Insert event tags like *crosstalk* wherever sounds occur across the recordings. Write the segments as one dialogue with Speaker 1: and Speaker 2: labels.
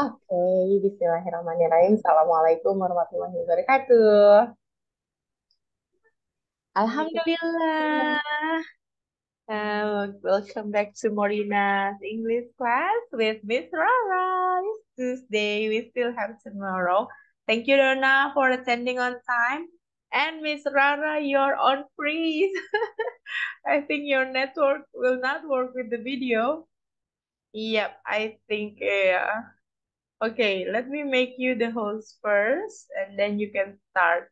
Speaker 1: Oke, bismillahirrahmanirrahim. Assalamualaikum warahmatullahi wabarakatuh. Alhamdulillah. Uh, welcome back to Morina's English class with Miss Rara. It's Tuesday. We still have tomorrow. Thank you, Donna, for attending on time. And Miss Rara, you're on freeze. *laughs* I think your network will not work with the video. Yep, I think. yeah. Okay, let me make you the host first, and then you can start.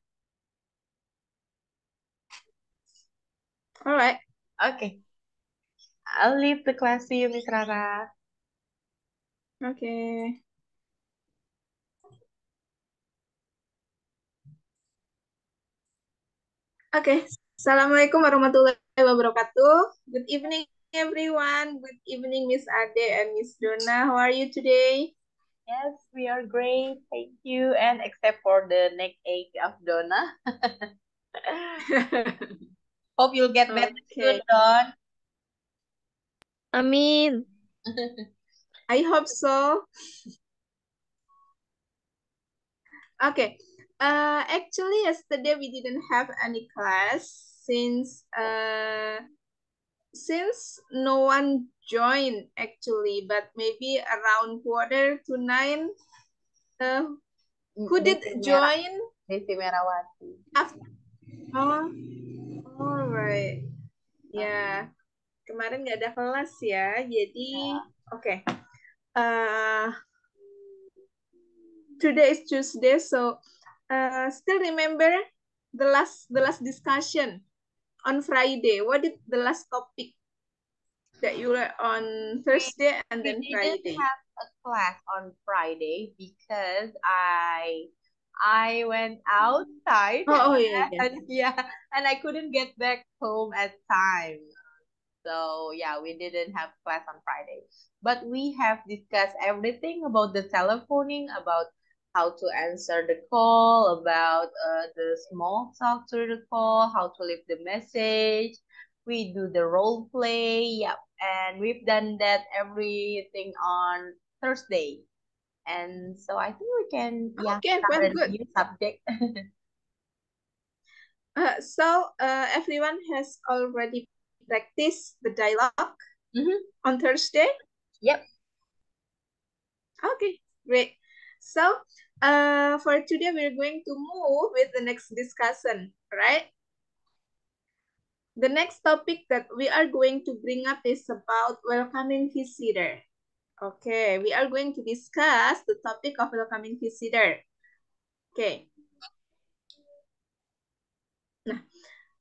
Speaker 1: All right. Okay. I'll leave the class to you, Miss Rara. Okay.
Speaker 2: okay. Assalamualaikum warahmatullahi wabarakatuh. Good evening everyone. Good evening Miss Ade and Miss Dona. How are you today? Yes, we are great. Thank you.
Speaker 1: And except for the neck ache of Donna.
Speaker 2: *laughs* Hope you'll get better okay. soon, Don. I mean, *laughs* I hope so. *laughs* okay. Uh, actually, yesterday we didn't have any class since uh, since no one join actually, but maybe around quarter to nine. Uh, who did Mera join? Desi Merawati. After, oh, all right. Ya, yeah. kemarin nggak ada kelas ya, jadi ya. oke. Okay. Uh, today is Tuesday, so uh, still remember the last the last discussion on Friday. What did the last topic? that you were on Thursday and then Friday. We didn't have
Speaker 1: a class on Friday
Speaker 2: because I
Speaker 1: I went outside. Oh, oh yeah, *laughs* yeah. And, yeah, and I couldn't get back home at time. So yeah, we didn't have class on Friday, but we have discussed everything about the telephoning, about how to answer the call, about uh, the small talk to the call, how to leave the message. We do the role play. Yeah, and we've done that everything on Thursday. And so I think we
Speaker 2: can oh, yeah, okay, good. new subject. *laughs* uh, so uh, everyone has already practiced the dialogue mm -hmm. on Thursday? Yep. Okay, great. So uh, for today, we're going to move with the next discussion, right? The next topic that we are going to bring up is about welcoming visitor. Okay, we are going to discuss the topic of welcoming visitor. Okay. Nah,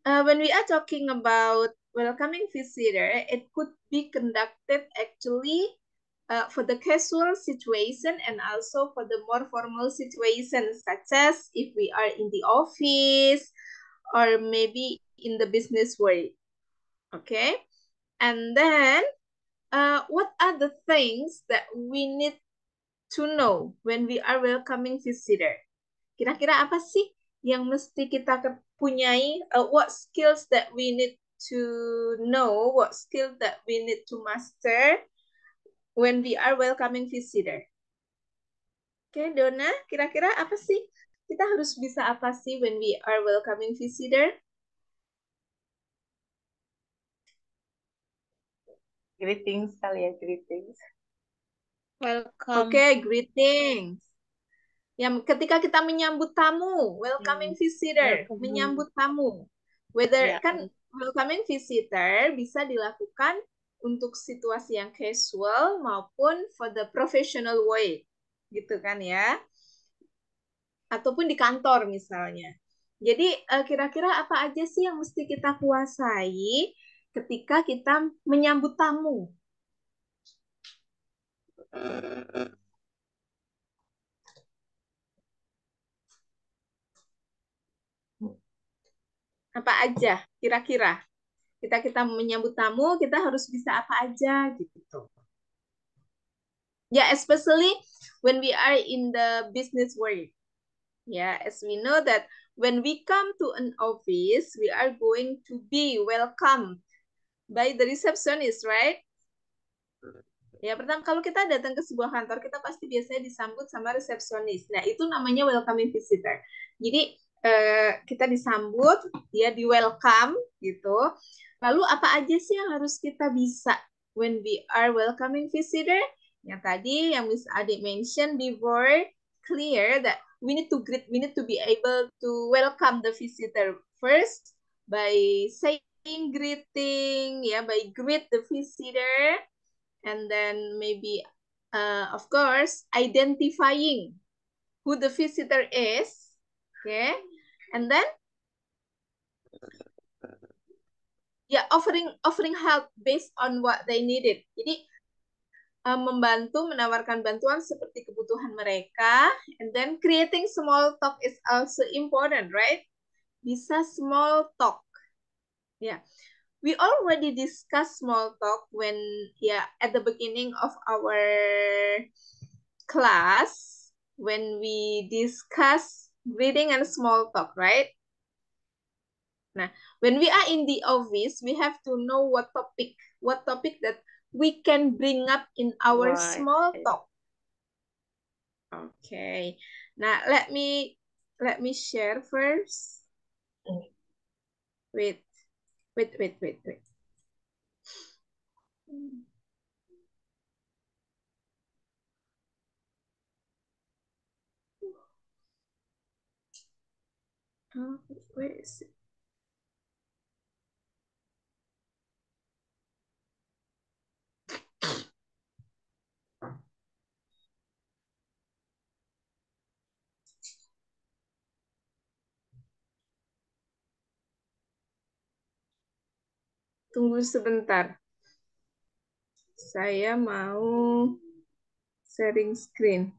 Speaker 2: uh, when we are talking about welcoming visitor, it could be conducted actually uh, for the casual situation and also for the more formal situation, such as if we are in the office or maybe in the business way. Okay. And then uh, what are the things that we need to know when we are welcoming visitor? Kira-kira apa sih yang mesti kita punyai? Uh, what skills that we need to know? What skill that we need to master when we are welcoming visitor? Oke, okay, Dona, kira-kira apa sih? Kita harus bisa apa sih when we are welcoming visitor? Greetings kali ya, greetings. Welcome. Oke, okay, greetings. Yang ketika kita menyambut tamu, welcoming hmm. visitor, welcome. menyambut tamu. Whether yeah. kan welcoming visitor bisa dilakukan untuk situasi yang casual maupun for the professional way, gitu kan ya? Ataupun di kantor misalnya. Jadi eh, kira-kira apa aja sih yang mesti kita kuasai ketika kita menyambut tamu. Apa aja kira-kira? Kita kita menyambut tamu, kita harus bisa apa aja gitu. Ya, yeah, especially when we are in the business world. Yeah, as we know that when we come to an office, we are going to be welcome by the receptionist, right? Ya, pertama kalau kita datang ke sebuah kantor, kita pasti biasanya disambut sama resepsionis. Nah, itu namanya welcoming visitor. Jadi, eh, kita disambut, dia di welcome gitu. Lalu apa aja sih yang harus kita bisa when we are welcoming visitor? Yang tadi yang Miss Adi mention before clear that we need to greet, we need to be able to welcome the visitor first by saying greeting ya yeah, by greet the visitor and then maybe uh, of course identifying who the visitor is okay and then ya yeah, offering offering help based on what they needed jadi uh, membantu menawarkan bantuan seperti kebutuhan mereka and then creating small talk is also important right bisa small talk Yeah. We already discussed small talk when yeah at the beginning of our class when we discuss reading and small talk, right? Nah, when we are in the office, we have to know what topic, what topic that we can bring up in our right. small talk. Okay. Now let me let me share first. Mm. Wait. Wait, wait, wait, wait.
Speaker 1: Oh, where is it?
Speaker 2: Tunggu sebentar. Saya mau sharing screen.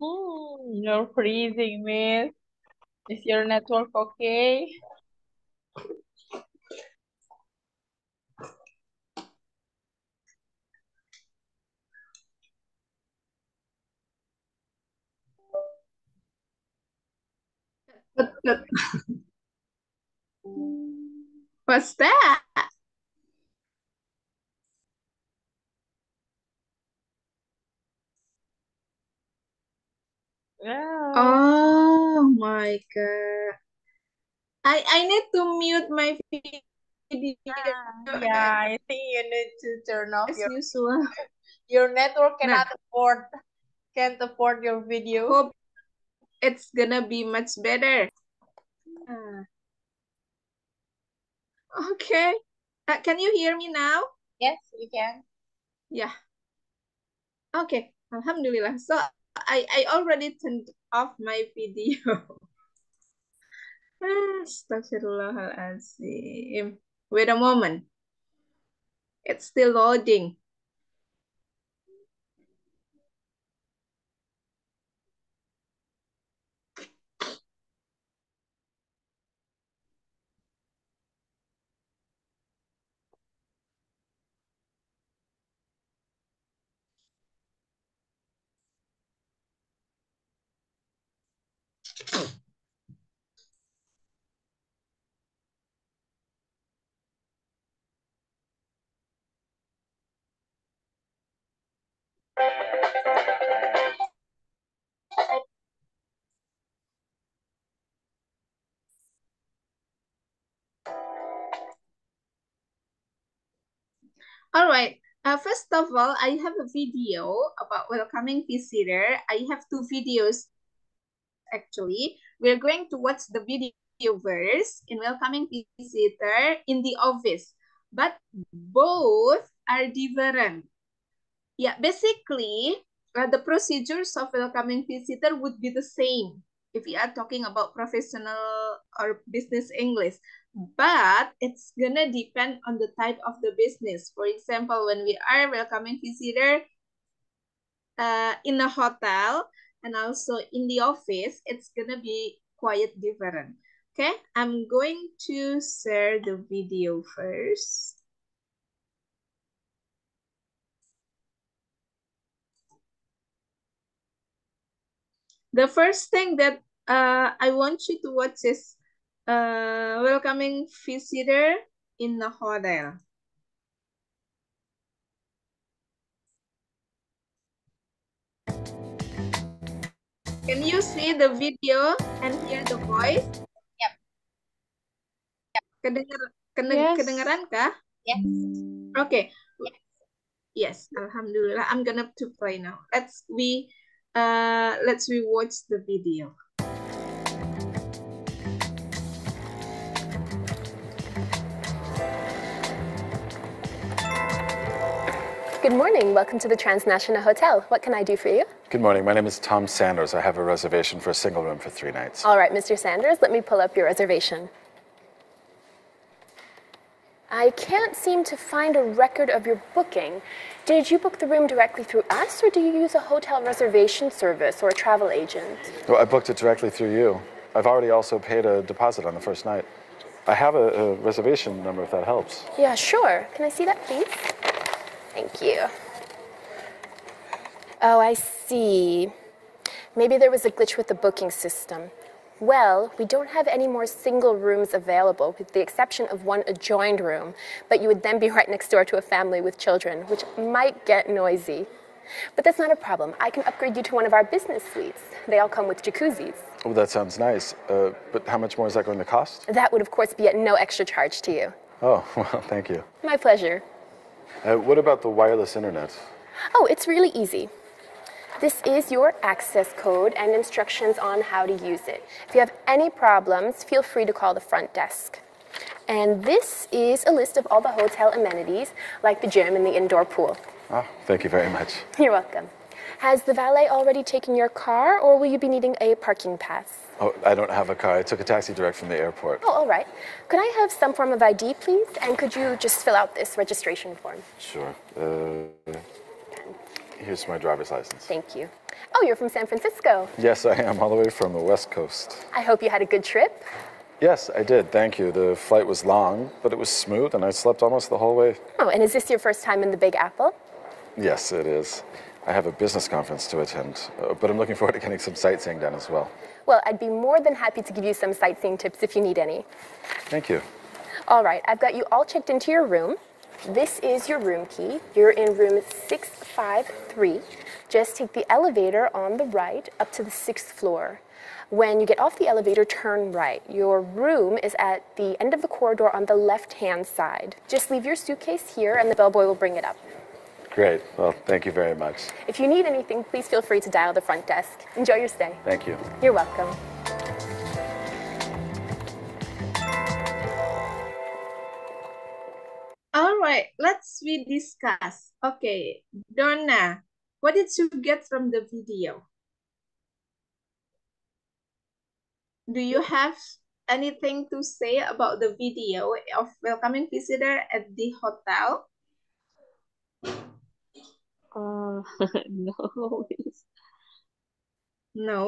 Speaker 1: Hmm, you're freezing, miss. Is your network okay?
Speaker 2: *laughs* what's that? Like god. Uh, I I need to mute my video. Yeah, yeah I think you need to turn off As your usual. Your network cannot nah. afford can't afford your video. Hope it's gonna be much better. Uh, okay. Uh, can you hear me now? Yes, we can. Yeah. Okay. Alhamdulillah. So I I already turned off my video. *laughs* Astaghfirullahalazim. Wait a moment. It's still loading. All right. Uh, first of all, I have a video about welcoming visitor. I have two videos, actually. We're going to watch the video first in welcoming visitor in the office, but both are different. Yeah, basically, uh, the procedures of welcoming visitor would be the same if we are talking about professional or business English but it's gonna depend on the type of the business. For example, when we are welcoming visitor uh, in a hotel and also in the office, it's gonna be quite different. Okay, I'm going to share the video first. The first thing that uh, I want you to watch is uh, welcoming visitor in the hotel. Can you see the video and hear the voice? Yep. yep. Kedenger, yes. Kedengeran kah? Yes. Okay. Yes. yes. Alhamdulillah. I'm gonna to play now. Let's we uh let's watch the video.
Speaker 3: Good morning. Welcome to the Transnational Hotel. What can I do for you?
Speaker 4: Good morning. My name is Tom Sanders. I have a reservation for a single room for three nights.
Speaker 3: All right, Mr. Sanders, let me pull up your reservation. I can't seem to find a record of your booking. Did you book the room directly through us, or do you use a hotel reservation service or a travel agent?
Speaker 4: Well, I booked it directly through you. I've already also paid a deposit on the first night. I have a, a reservation number if that helps.
Speaker 3: Yeah, sure. Can I see that, please? Thank you. Oh, I see. Maybe there was a glitch with the booking system. Well, we don't have any more single rooms available, with the exception of one adjoined room, but you would then be *laughs* right next door to a family with children, which might get noisy. But that's not a problem. I can upgrade you to one of our business suites. They all come with jacuzzis.
Speaker 4: Oh, that sounds nice. Uh, but how much more is that going to cost?
Speaker 3: That would, of course, be at no extra charge to you.
Speaker 4: Oh, *laughs* well, thank you.
Speaker 3: My pleasure.
Speaker 4: Uh, what about the wireless internet?
Speaker 3: Oh, it's really easy. This is your access code and instructions on how to use it. If you have any problems, feel free to call the front desk. And this is a list of all the hotel amenities, like the gym and the indoor pool.
Speaker 4: Ah, thank you very much.
Speaker 3: You're welcome. Has the valet already taken your car, or will you be needing a parking pass?
Speaker 4: Oh, I don't have a car. I took a taxi direct from the airport.
Speaker 3: Oh, all right. Could I have some form of ID, please? And could you just fill out this registration form?
Speaker 4: Sure. Uh, here's my driver's license.
Speaker 3: Thank you. Oh, you're from San Francisco.
Speaker 4: Yes, I am, all the way from the West Coast.
Speaker 3: I hope you had a good trip.
Speaker 4: Yes, I did. Thank you. The flight was long, but it was smooth, and I slept almost the whole way.
Speaker 3: Oh, and is this your first time in the Big Apple?
Speaker 4: Yes, it is. I have a business conference to attend, uh, but I'm looking forward to getting some sightseeing done as well.
Speaker 3: Well, I'd be more than happy to give you some sightseeing tips if you need any. Thank you. All right, I've got you all checked into your room. This is your room key. You're in room 653. Just take the elevator on the right up to the sixth floor. When you get off the elevator, turn right. Your room is at the end of the corridor on the left-hand side. Just leave your suitcase here and the bellboy will bring it up.
Speaker 4: Great. Well, thank you very much.
Speaker 3: If you need anything, please feel free to dial the front desk. Enjoy your stay. Thank you. You're welcome.
Speaker 2: All right, let's we discuss. Okay, Donna, what did you get from the video? Do you have anything to say about the video of welcoming visitor at the hotel? Oh, *laughs* no. No.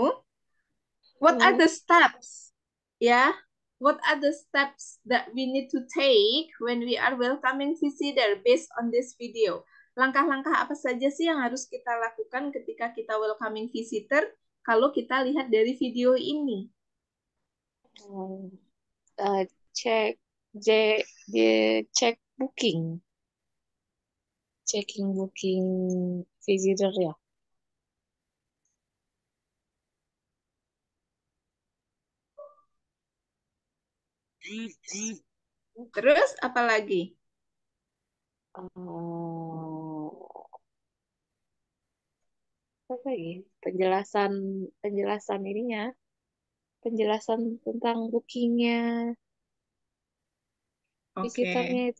Speaker 2: What are the steps? Yeah. What are the steps that we need to take when we are welcoming visitor based on this video? Langkah-langkah apa saja sih yang harus kita lakukan ketika kita welcoming visitor kalau kita lihat dari video ini? Uh, uh, check, the
Speaker 1: check booking checking booking visitor ya?
Speaker 2: Terus apa lagi? Oh,
Speaker 1: apa lagi? Penjelasan penjelasan ininya. Penjelasan tentang bookingnya.
Speaker 2: Oke. Okay.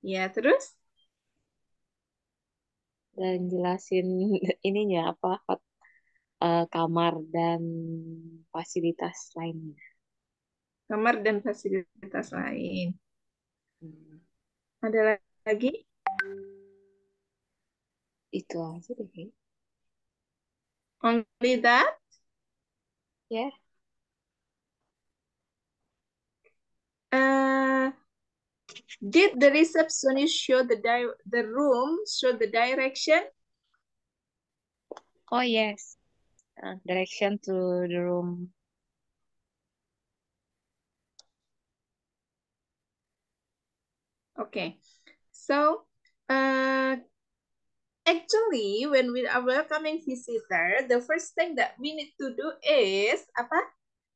Speaker 2: Ya, terus?
Speaker 1: dan jelasin *laughs* ininya apa hot, uh, kamar dan fasilitas lainnya. Kamar dan fasilitas lain. Hmm. Ada lagi? Itu aja deh. Only that?
Speaker 2: Ya. Yeah. Uh, Did the receptionist show the di the room, show the direction?
Speaker 1: Oh yes, uh, direction to the
Speaker 2: room. Okay, so uh, actually when we are welcoming visitor, the first thing that we need to do is apa?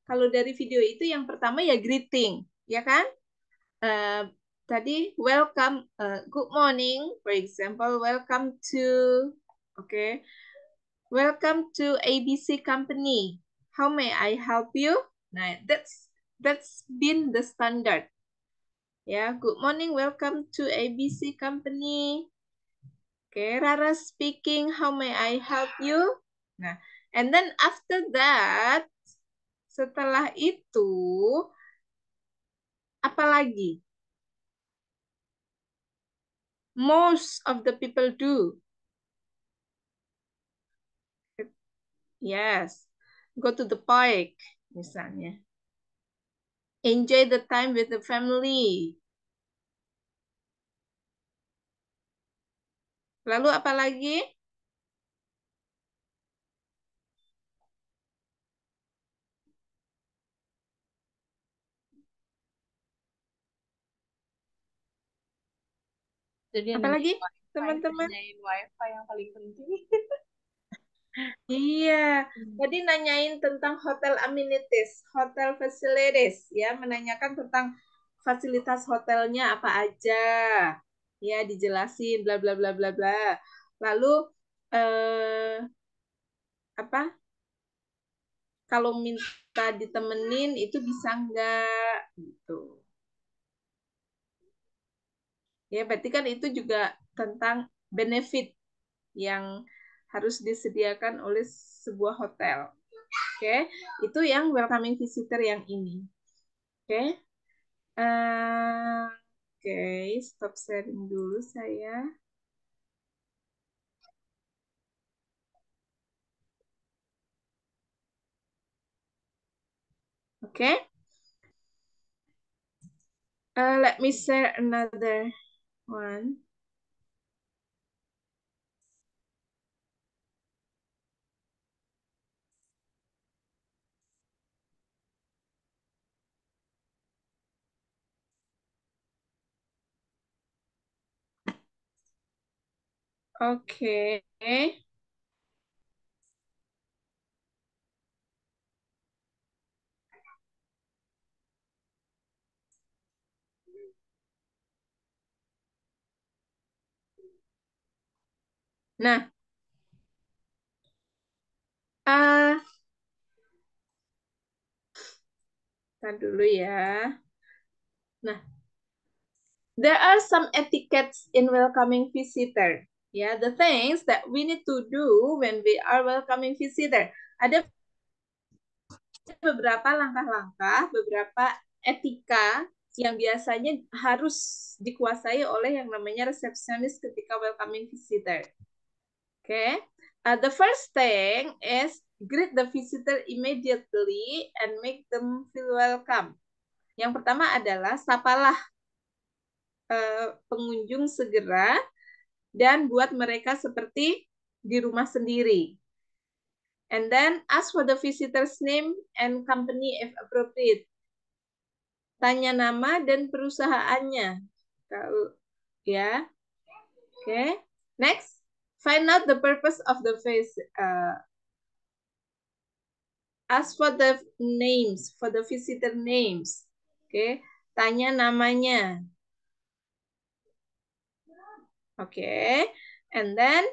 Speaker 2: Kalau dari video itu yang pertama ya greeting, ya kan? Uh, Tadi welcome, uh, good morning, for example, welcome to, okay, welcome to ABC company. How may I help you? Nah, that's that's been the standard. Ya, yeah, good morning, welcome to ABC company. Okay, Rara speaking, how may I help you? Nah, and then after that, setelah itu, apa lagi? most of the people do. Yes, go to the park misalnya. Enjoy the time with the family. Lalu apa lagi? Jadi lagi teman-teman
Speaker 1: wifi yang paling penting. *laughs*
Speaker 2: Iya, tadi nanyain tentang hotel amenities, hotel facilities, ya, menanyakan tentang fasilitas hotelnya apa aja, ya, dijelasin, bla bla bla bla bla. Lalu eh, apa? Kalau minta ditemenin itu bisa nggak
Speaker 1: gitu?
Speaker 2: Ya, berarti kan itu juga tentang benefit yang harus disediakan oleh sebuah hotel. Oke, okay? itu yang welcoming visitor yang ini. Oke. Okay? Uh, eh, Oke, okay, stop sharing dulu saya. Okay. Uh, eh, let me share another one.
Speaker 1: Okay.
Speaker 2: Nah, uh, dulu ya. Nah, there are some etiquettes in welcoming visitor. Ya, yeah, the things that we need to do when we are welcoming visitor. Ada beberapa langkah-langkah, beberapa etika yang biasanya harus dikuasai oleh yang namanya resepsionis ketika welcoming visitor. Okay. Uh, the first thing is greet the visitor immediately and make them feel welcome. Yang pertama adalah sapalah uh, pengunjung segera dan buat mereka seperti di rumah sendiri. And then ask for the visitor's name and company if appropriate. Tanya nama dan perusahaannya. Kalau ya. Oke. Okay. Next. Find out the purpose of the face. Uh, ask for the names, for the visitor names. Oke, okay. tanya namanya. Oke, okay. and then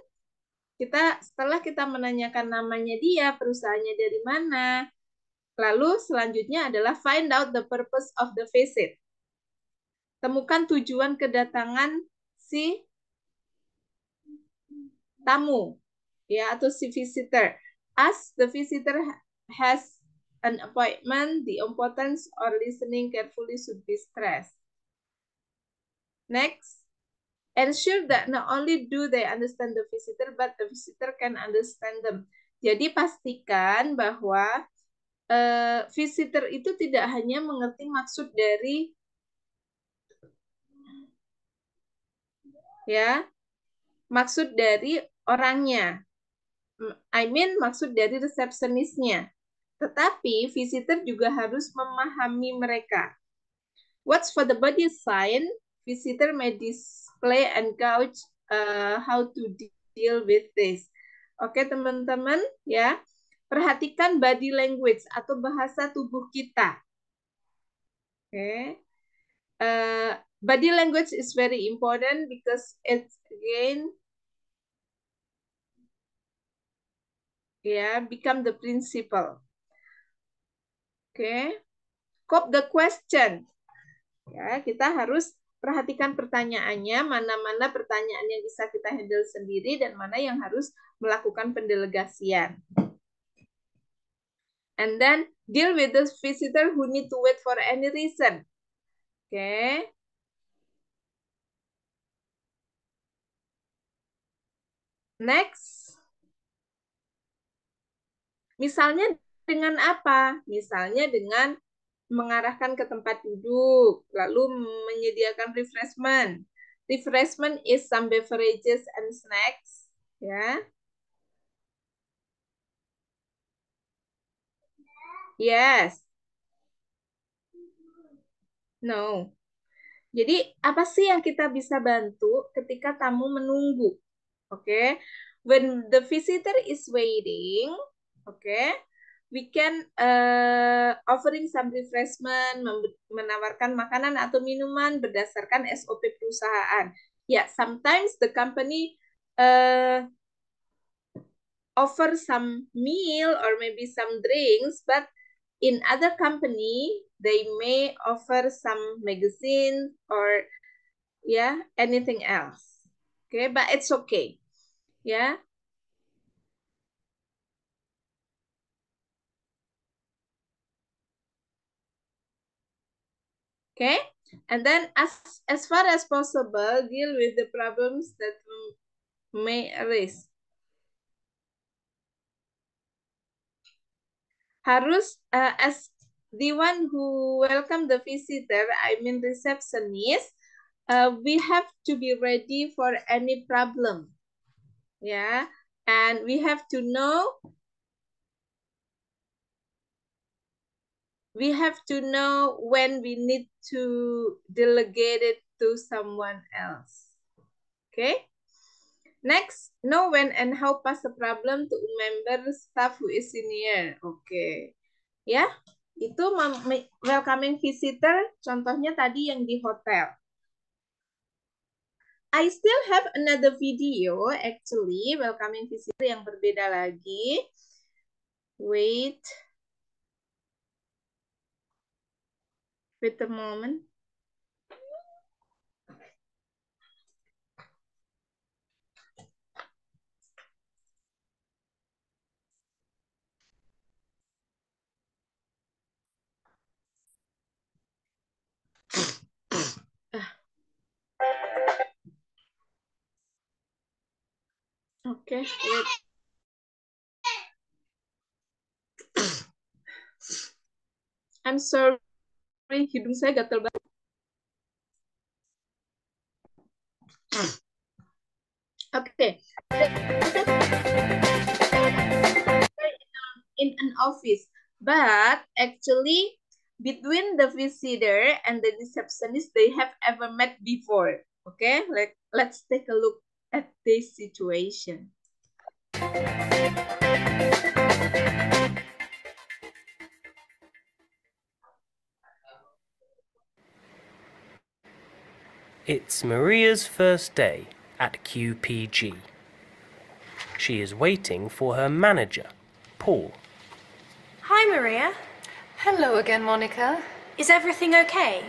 Speaker 2: kita setelah kita menanyakan namanya dia, perusahaannya dari mana, lalu selanjutnya adalah find out the purpose of the visit. Temukan tujuan kedatangan si tamu ya atau si visitor as the visitor has an appointment the importance or listening carefully should be stressed next ensure that not only do they understand the visitor but the visitor can understand them jadi pastikan bahwa uh, visitor itu tidak hanya mengerti maksud dari ya maksud dari orangnya. I mean maksud dari resepsionisnya. Tetapi visitor juga harus memahami mereka. What's for the body sign? Visitor may display and gauge uh, how to deal with this. Oke okay, teman-teman ya. Perhatikan body language atau bahasa tubuh kita. Oke. Okay. Uh, body language is very important because it's again yeah, become the principal. Oke. Okay. Cop the question. Ya, kita harus perhatikan pertanyaannya, mana-mana pertanyaan yang bisa kita handle sendiri dan mana yang harus melakukan pendelegasian. And then deal with the visitor who need to wait for any reason. Oke. Okay. Next. Misalnya dengan apa? Misalnya dengan mengarahkan ke tempat duduk, lalu menyediakan refreshment. Refreshment is some beverages and snacks, ya. Yes. No. Jadi apa sih yang kita bisa bantu ketika tamu menunggu? Oke. Okay? When the visitor is waiting, okay? we can uh, offering some refreshment, menawarkan makanan atau minuman berdasarkan SOP perusahaan. Ya, yeah, sometimes the company uh, offer some meal or maybe some drinks, but in other company they may offer some magazine or yeah anything else. Okay, but it's okay. Yeah. Okay, and then as as far as possible, deal with the problems that may arise. Harus uh, as the one who welcome the visitor, I mean receptionist, uh, we have to be ready for any problem. Yeah, and we have to know we have to know when we need to delegate it to someone else. Okay. Next, know when and how pass the problem to a member staff who is senior. here. Okay. Ya, itu welcoming visitor contohnya tadi yang di hotel. I still have another video actually welcoming visitor yang berbeda lagi. Wait. with the moment. okay, I'm sorry. Sorry, hidung saya gatel banget. Oke. Okay. In an office, but actually between the visitor and the receptionist they have ever met before. Okay, Let, let's take a look at this situation.
Speaker 5: It's Maria's first day at QPG. She is waiting for her manager, Paul.
Speaker 6: Hi, Maria. Hello again, Monica. Is everything okay?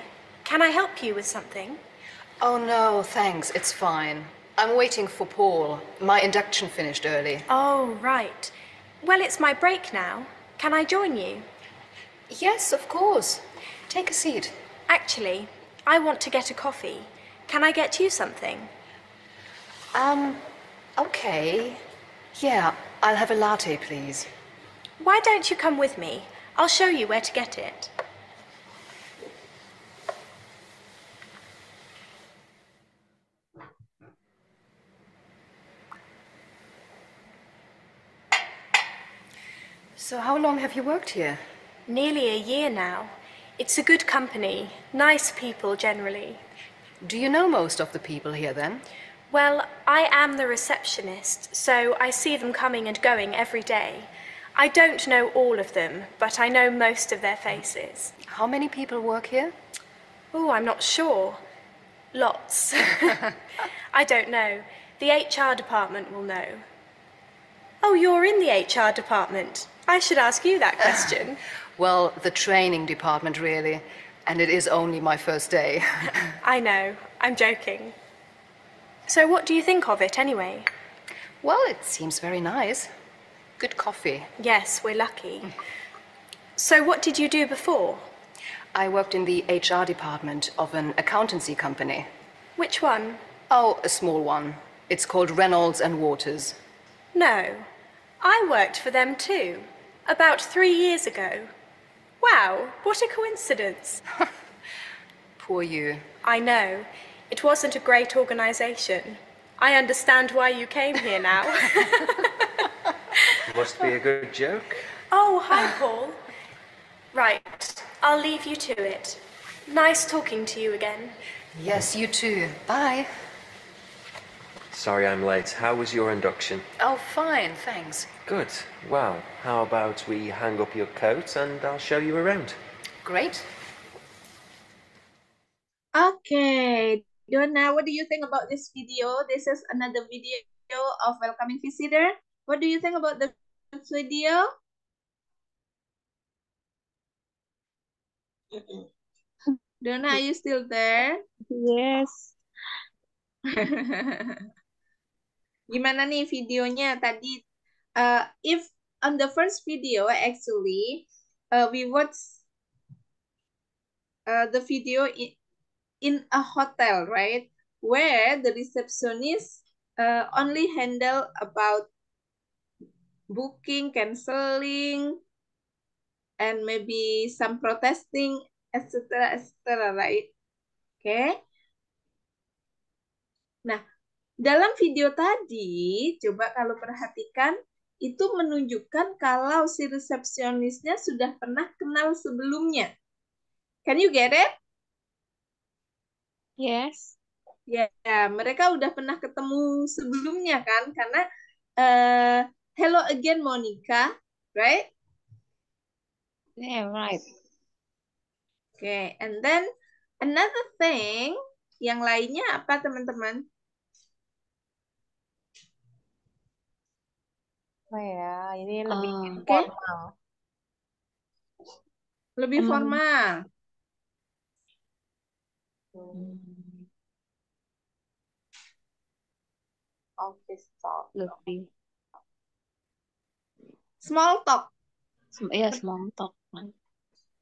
Speaker 6: Can I help you with something? Oh, no, thanks. It's fine. I'm waiting for Paul. My induction finished early. Oh, right. Well, it's my break now. Can I join you? Yes, of course. Take a seat. Actually, I want to get a coffee. Can I get you something? Um, okay. Yeah, I'll have a latte, please. Why don't you come with me? I'll show you where to get it. So how long have you worked here? Nearly a year now. It's a good company, nice people generally.
Speaker 7: Do you know most of the people here then?
Speaker 6: Well, I am the receptionist, so I see them coming and going every day. I don't know all of them, but I know most of their faces. How many people work here? Oh, I'm not sure. Lots. *laughs* I don't know. The HR department will know. Oh, you're in the HR department. I should ask you that question. *laughs* well, the training department, really. And it is only my first day. *laughs* I know. I'm joking. So, what do you think of it anyway? Well, it seems very nice. Good coffee. Yes, we're lucky. So, what did you do before? I worked in the HR department of an accountancy company. Which one? Oh, a small one. It's called Reynolds and Waters. No. I worked for them too, about three years ago. Wow, what a coincidence. *laughs* Poor you. I know. It wasn't a great organisation. I understand why you came here now.
Speaker 5: *laughs* Must be a good joke.
Speaker 6: Oh, hi, Paul. Right, I'll leave you to it. Nice talking to you again. Yes, you too. Bye.
Speaker 5: Sorry I'm late. How was your induction?
Speaker 6: Oh, fine, thanks.
Speaker 5: Good. Well, how about we hang up your coat and I'll show you around.
Speaker 2: Great. Okay, Donna, what do you think about this video? This is another video of welcoming visitor. What do you think about the video? *clears throat* Donna, are you still there? Yes. *laughs* Gimana nih videonya tadi uh, if on the first video actually uh, we watch uh, the video in, in a hotel right where the receptionist uh, only handle about booking canceling and maybe some protesting etc etc right okay. nah dalam video tadi coba kalau perhatikan itu menunjukkan kalau si resepsionisnya sudah pernah kenal sebelumnya. Can you get it? Yes. Ya, yeah, mereka udah pernah ketemu sebelumnya kan, karena uh, hello again Monica, right? Yeah, right. Oke, okay. and then another thing yang lainnya apa teman-teman? apa ya ini lebih uh, informal okay.
Speaker 1: lebih hmm. formal hmm. office talk lebih
Speaker 2: small talk iya yeah, small talk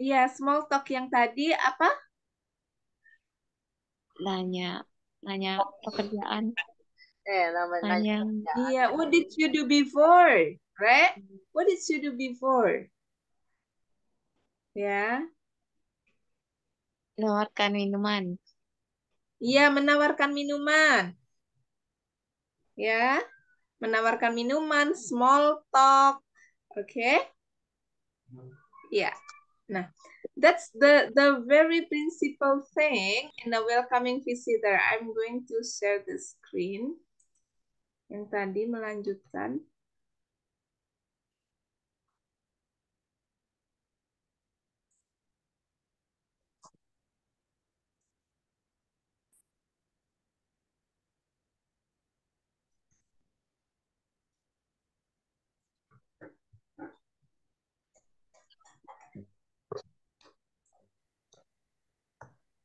Speaker 2: Iya, small talk yang tadi apa?
Speaker 1: Nanya, nanya pekerjaan
Speaker 2: eh nama nanya. Iya, what did you do before? Right? What did you do before? Ya. Menawarkan minuman. Iya, menawarkan minuman. Ya. Menawarkan minuman, small talk. Oke. Okay? Ya. Nah, that's the the very principal thing in the welcoming visitor. I'm going to share the screen yang tadi melanjutkan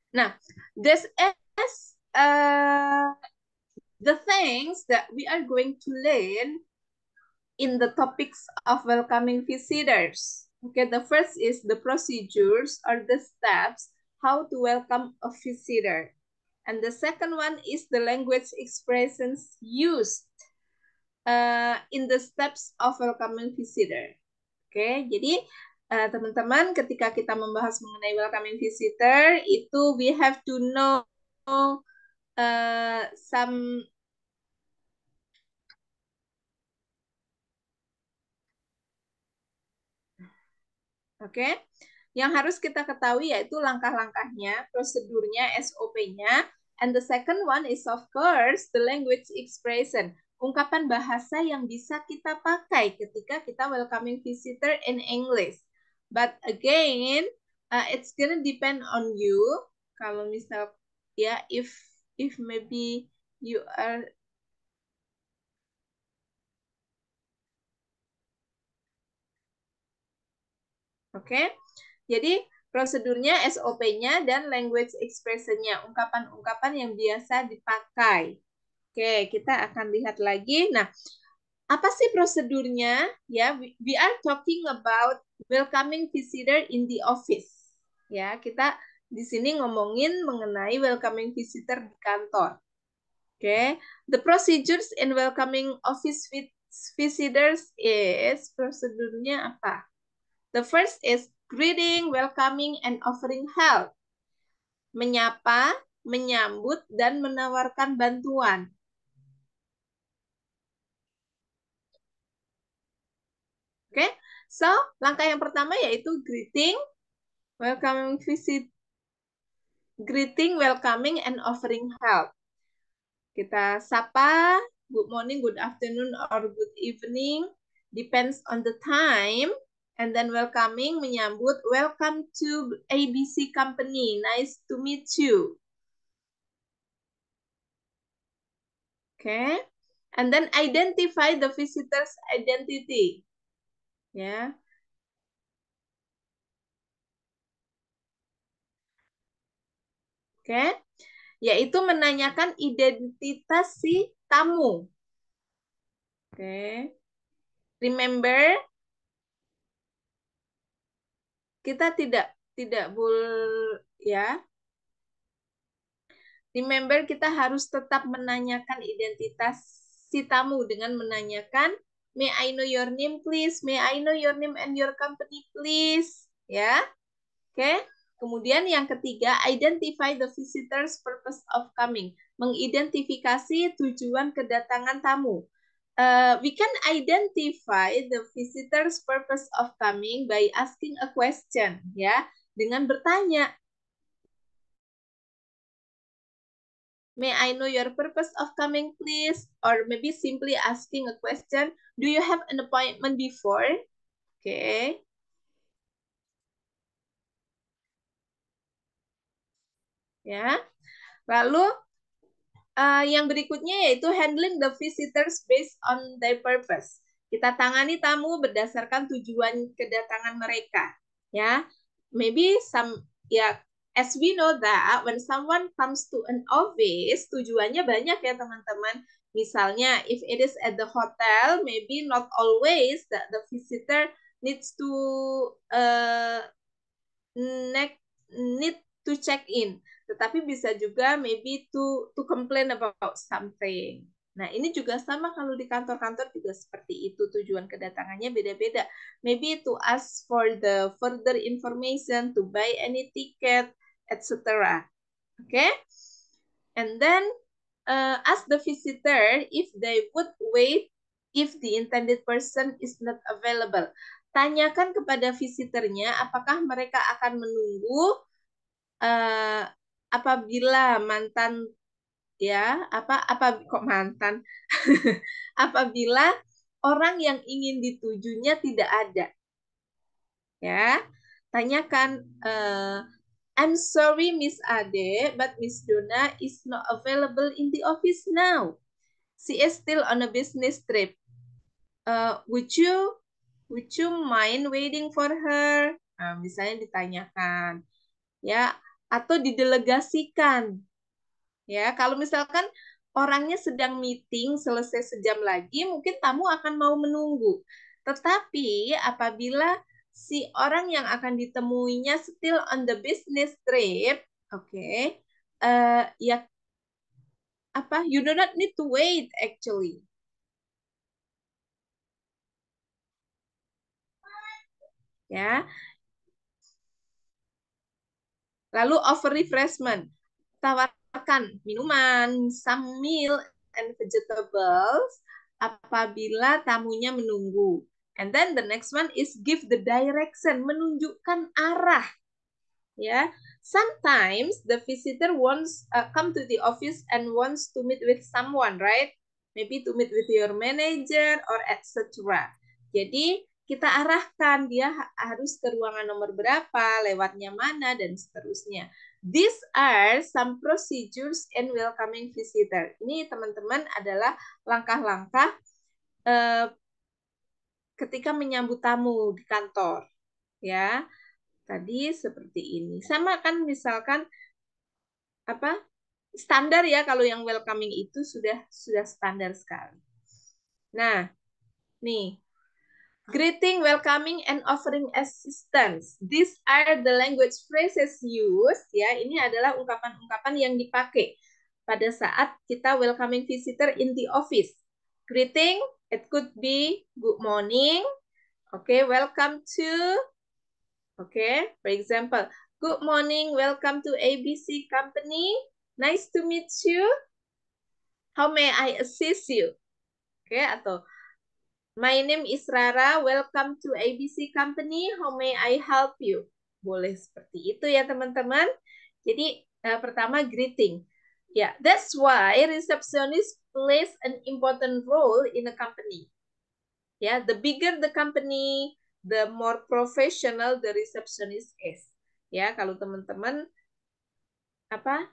Speaker 2: Nah, this is uh, the things that we are going to learn in the topics of welcoming visitors. Okay, the first is the procedures or the steps how to welcome a visitor. And the second one is the language expressions used uh, in the steps of welcoming visitor. Oke, okay, jadi uh, teman-teman uh, teman -teman, ketika kita membahas mengenai welcoming visitor itu we have to know uh, eh, some Oke. Okay? Yang harus kita ketahui yaitu langkah-langkahnya, prosedurnya, SOP-nya, and the second one is of course the language expression, ungkapan bahasa yang bisa kita pakai ketika kita welcoming visitor in English. But again, uh, it's gonna depend on you. Kalau misal ya if if maybe you are Oke, okay? jadi prosedurnya, SOP-nya, dan language expression-nya, ungkapan-ungkapan yang biasa dipakai. Oke, okay, kita akan lihat lagi. Nah, apa sih prosedurnya? Ya, we, we are talking about welcoming visitor in the office. Ya, kita di sini ngomongin mengenai welcoming visitor di kantor. Oke, okay. the procedures in welcoming office visitors is prosedurnya apa? The first is greeting, welcoming, and offering help. Menyapa, menyambut, dan menawarkan bantuan. Oke, okay. so langkah yang pertama yaitu greeting, welcoming visitor greeting, welcoming, and offering help. Kita sapa, good morning, good afternoon, or good evening, depends on the time. And then welcoming, menyambut, welcome to ABC Company, nice to meet you. Okay. And then identify the visitor's identity. Yeah. Oke. Okay? Yaitu menanyakan identitas si tamu. Oke. Okay. Remember kita tidak tidak bul ya Remember, kita harus tetap menanyakan identitas si tamu dengan menanyakan, May I know your name, please? May I know your name and your company, please? Ya, oke. Okay? Kemudian yang ketiga, identify the visitor's purpose of coming. Mengidentifikasi tujuan kedatangan tamu. Uh, we can identify the visitor's purpose of coming by asking a question, ya, dengan bertanya. May I know your purpose of coming, please? Or maybe simply asking a question. Do you have an appointment before? Okay. ya. Lalu uh, yang berikutnya yaitu handling the visitors based on their purpose. Kita tangani tamu berdasarkan tujuan kedatangan mereka, ya. Maybe some ya as we know that when someone comes to an office, tujuannya banyak ya teman-teman. Misalnya, if it is at the hotel, maybe not always that the visitor needs to uh, need to check in tetapi bisa juga maybe to to complain about something. Nah, ini juga sama kalau di kantor-kantor juga seperti itu tujuan kedatangannya beda-beda. Maybe to ask for the further information, to buy any ticket, etc. Oke? Okay? And then uh, ask the visitor if they would wait if the intended person is not available. Tanyakan kepada visiternya apakah mereka akan menunggu uh, apabila mantan ya apa apa kok mantan *laughs* apabila orang yang ingin ditujunya tidak ada ya tanyakan uh, I'm sorry Miss Ade but Miss Dona is not available in the office now she is still on a business trip uh, would you would you mind waiting for her nah, misalnya ditanyakan ya atau didelegasikan. Ya, kalau misalkan orangnya sedang meeting selesai sejam lagi, mungkin tamu akan mau menunggu. Tetapi apabila si orang yang akan ditemuinya still on the business trip, oke, okay, uh, eh, ya apa? You do not need to wait actually. Ya, Lalu offer refreshment, tawarkan minuman, some meal and vegetables apabila tamunya menunggu. And then the next one is give the direction, menunjukkan arah. Ya, yeah. sometimes the visitor wants uh, come to the office and wants to meet with someone, right? Maybe to meet with your manager or etc. Jadi kita arahkan dia harus ke ruangan nomor berapa, lewatnya mana, dan seterusnya. These are some procedures and welcoming visitor. Ini teman-teman adalah langkah-langkah eh, ketika menyambut tamu di kantor. ya Tadi seperti ini. Sama kan misalkan apa standar ya kalau yang welcoming itu sudah sudah standar sekali. Nah, nih greeting, welcoming, and offering assistance. These are the language phrases used. Ya, ini adalah ungkapan-ungkapan yang dipakai pada saat kita welcoming visitor in the office. Greeting, it could be good morning. Okay, welcome to. Okay, for example, good morning, welcome to ABC company. Nice to meet you. How may I assist you? Oke, okay, atau My name is Rara. Welcome to ABC Company. How may I help you? Boleh seperti itu ya teman-teman. Jadi uh, pertama greeting. Ya, yeah, that's why receptionist plays an important role in a company. Ya, yeah, the bigger the company, the more professional the receptionist is. Ya, yeah, kalau teman-teman apa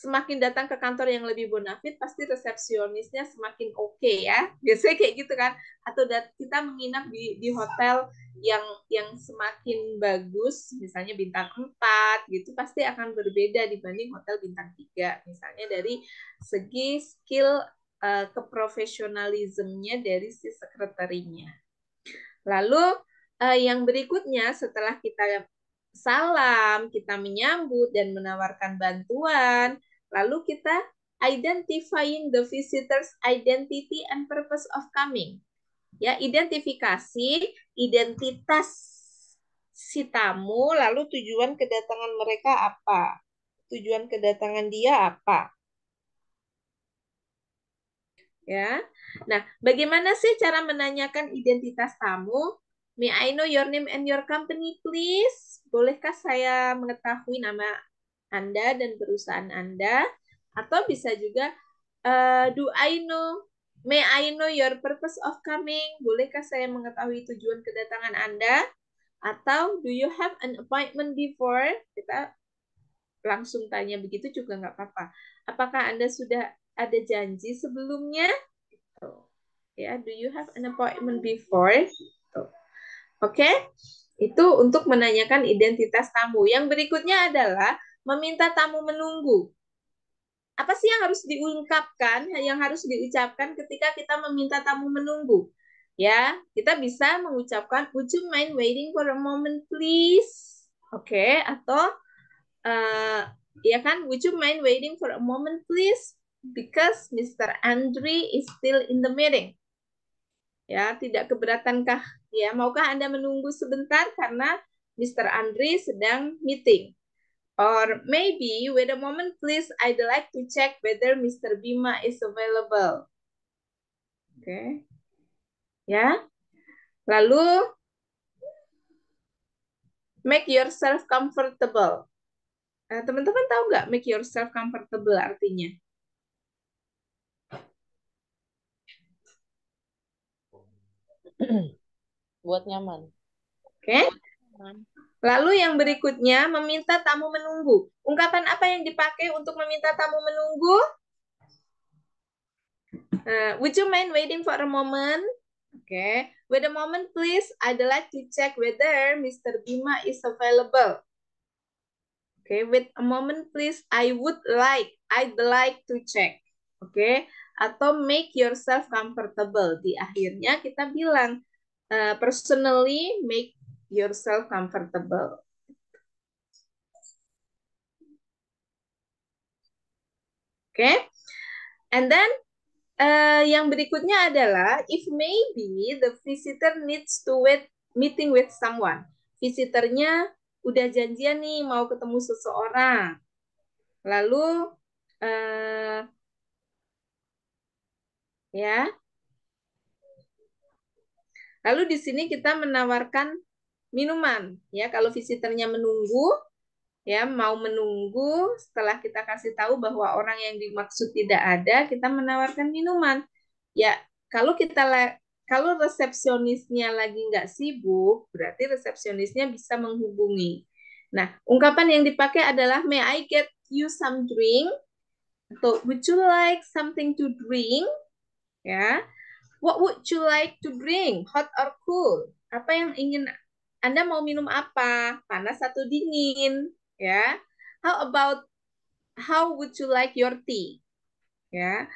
Speaker 2: semakin datang ke kantor yang lebih bonafit pasti resepsionisnya semakin oke okay ya biasanya kayak gitu kan atau kita menginap di di hotel yang yang semakin bagus misalnya bintang 4 gitu pasti akan berbeda dibanding hotel bintang 3 misalnya dari segi skill uh, keprofesionalismenya dari si sekretarinya lalu uh, yang berikutnya setelah kita salam, kita menyambut dan menawarkan bantuan, Lalu kita identifying the visitor's identity and purpose of coming. Ya, identifikasi identitas si tamu, lalu tujuan kedatangan mereka apa? Tujuan kedatangan dia apa? Ya. Nah, bagaimana sih cara menanyakan identitas tamu? May I know your name and your company, please? Bolehkah saya mengetahui nama anda dan perusahaan Anda atau bisa juga uh, do I know may I know your purpose of coming? Bolehkah saya mengetahui tujuan kedatangan Anda? Atau do you have an appointment before? Kita langsung tanya begitu juga nggak apa-apa. Apakah Anda sudah ada janji sebelumnya? Gitu. Ya, do you have an appointment before? Gitu. Oke. Okay? Itu untuk menanyakan identitas tamu. Yang berikutnya adalah meminta tamu menunggu. Apa sih yang harus diungkapkan, yang harus diucapkan ketika kita meminta tamu menunggu? Ya, kita bisa mengucapkan would you mind waiting for a moment please? Oke, okay, atau uh, ya kan would you mind waiting for a moment please? Because Mr. Andri is still in the meeting. Ya, tidak keberatankah? Ya, maukah Anda menunggu sebentar karena Mr. Andri sedang meeting? Or maybe, wait a moment please, I'd like to check whether Mr. Bima is available. Oke. Okay. Ya. Lalu, make yourself comfortable. Eh, teman-teman nah, tahu nggak make yourself comfortable artinya? Buat nyaman. Oke. Okay. Lalu yang berikutnya, meminta tamu menunggu. Ungkapan apa yang dipakai untuk meminta tamu menunggu? Uh, would you mind waiting for a moment? Oke, okay. wait a moment please. I'd like to check whether Mr. Bima is available. Oke, okay. wait a moment please. I would like, I'd like to check. Oke, okay. atau make yourself comfortable. Di akhirnya kita bilang uh, personally make yourself comfortable. Oke. Okay? And then uh, yang berikutnya adalah if maybe the visitor needs to wait meeting with someone. Visitornya udah janjian nih mau ketemu seseorang. Lalu uh, ya. Lalu di sini kita menawarkan minuman ya kalau visiternya menunggu ya mau menunggu setelah kita kasih tahu bahwa orang yang dimaksud tidak ada kita menawarkan minuman ya kalau kita kalau resepsionisnya lagi nggak sibuk berarti resepsionisnya bisa menghubungi nah ungkapan yang dipakai adalah may I get you some drink atau would you like something to drink ya what would you like to drink hot or cool apa yang ingin anda mau minum apa? Panas atau dingin? Ya. How about how would you like your tea? Ya.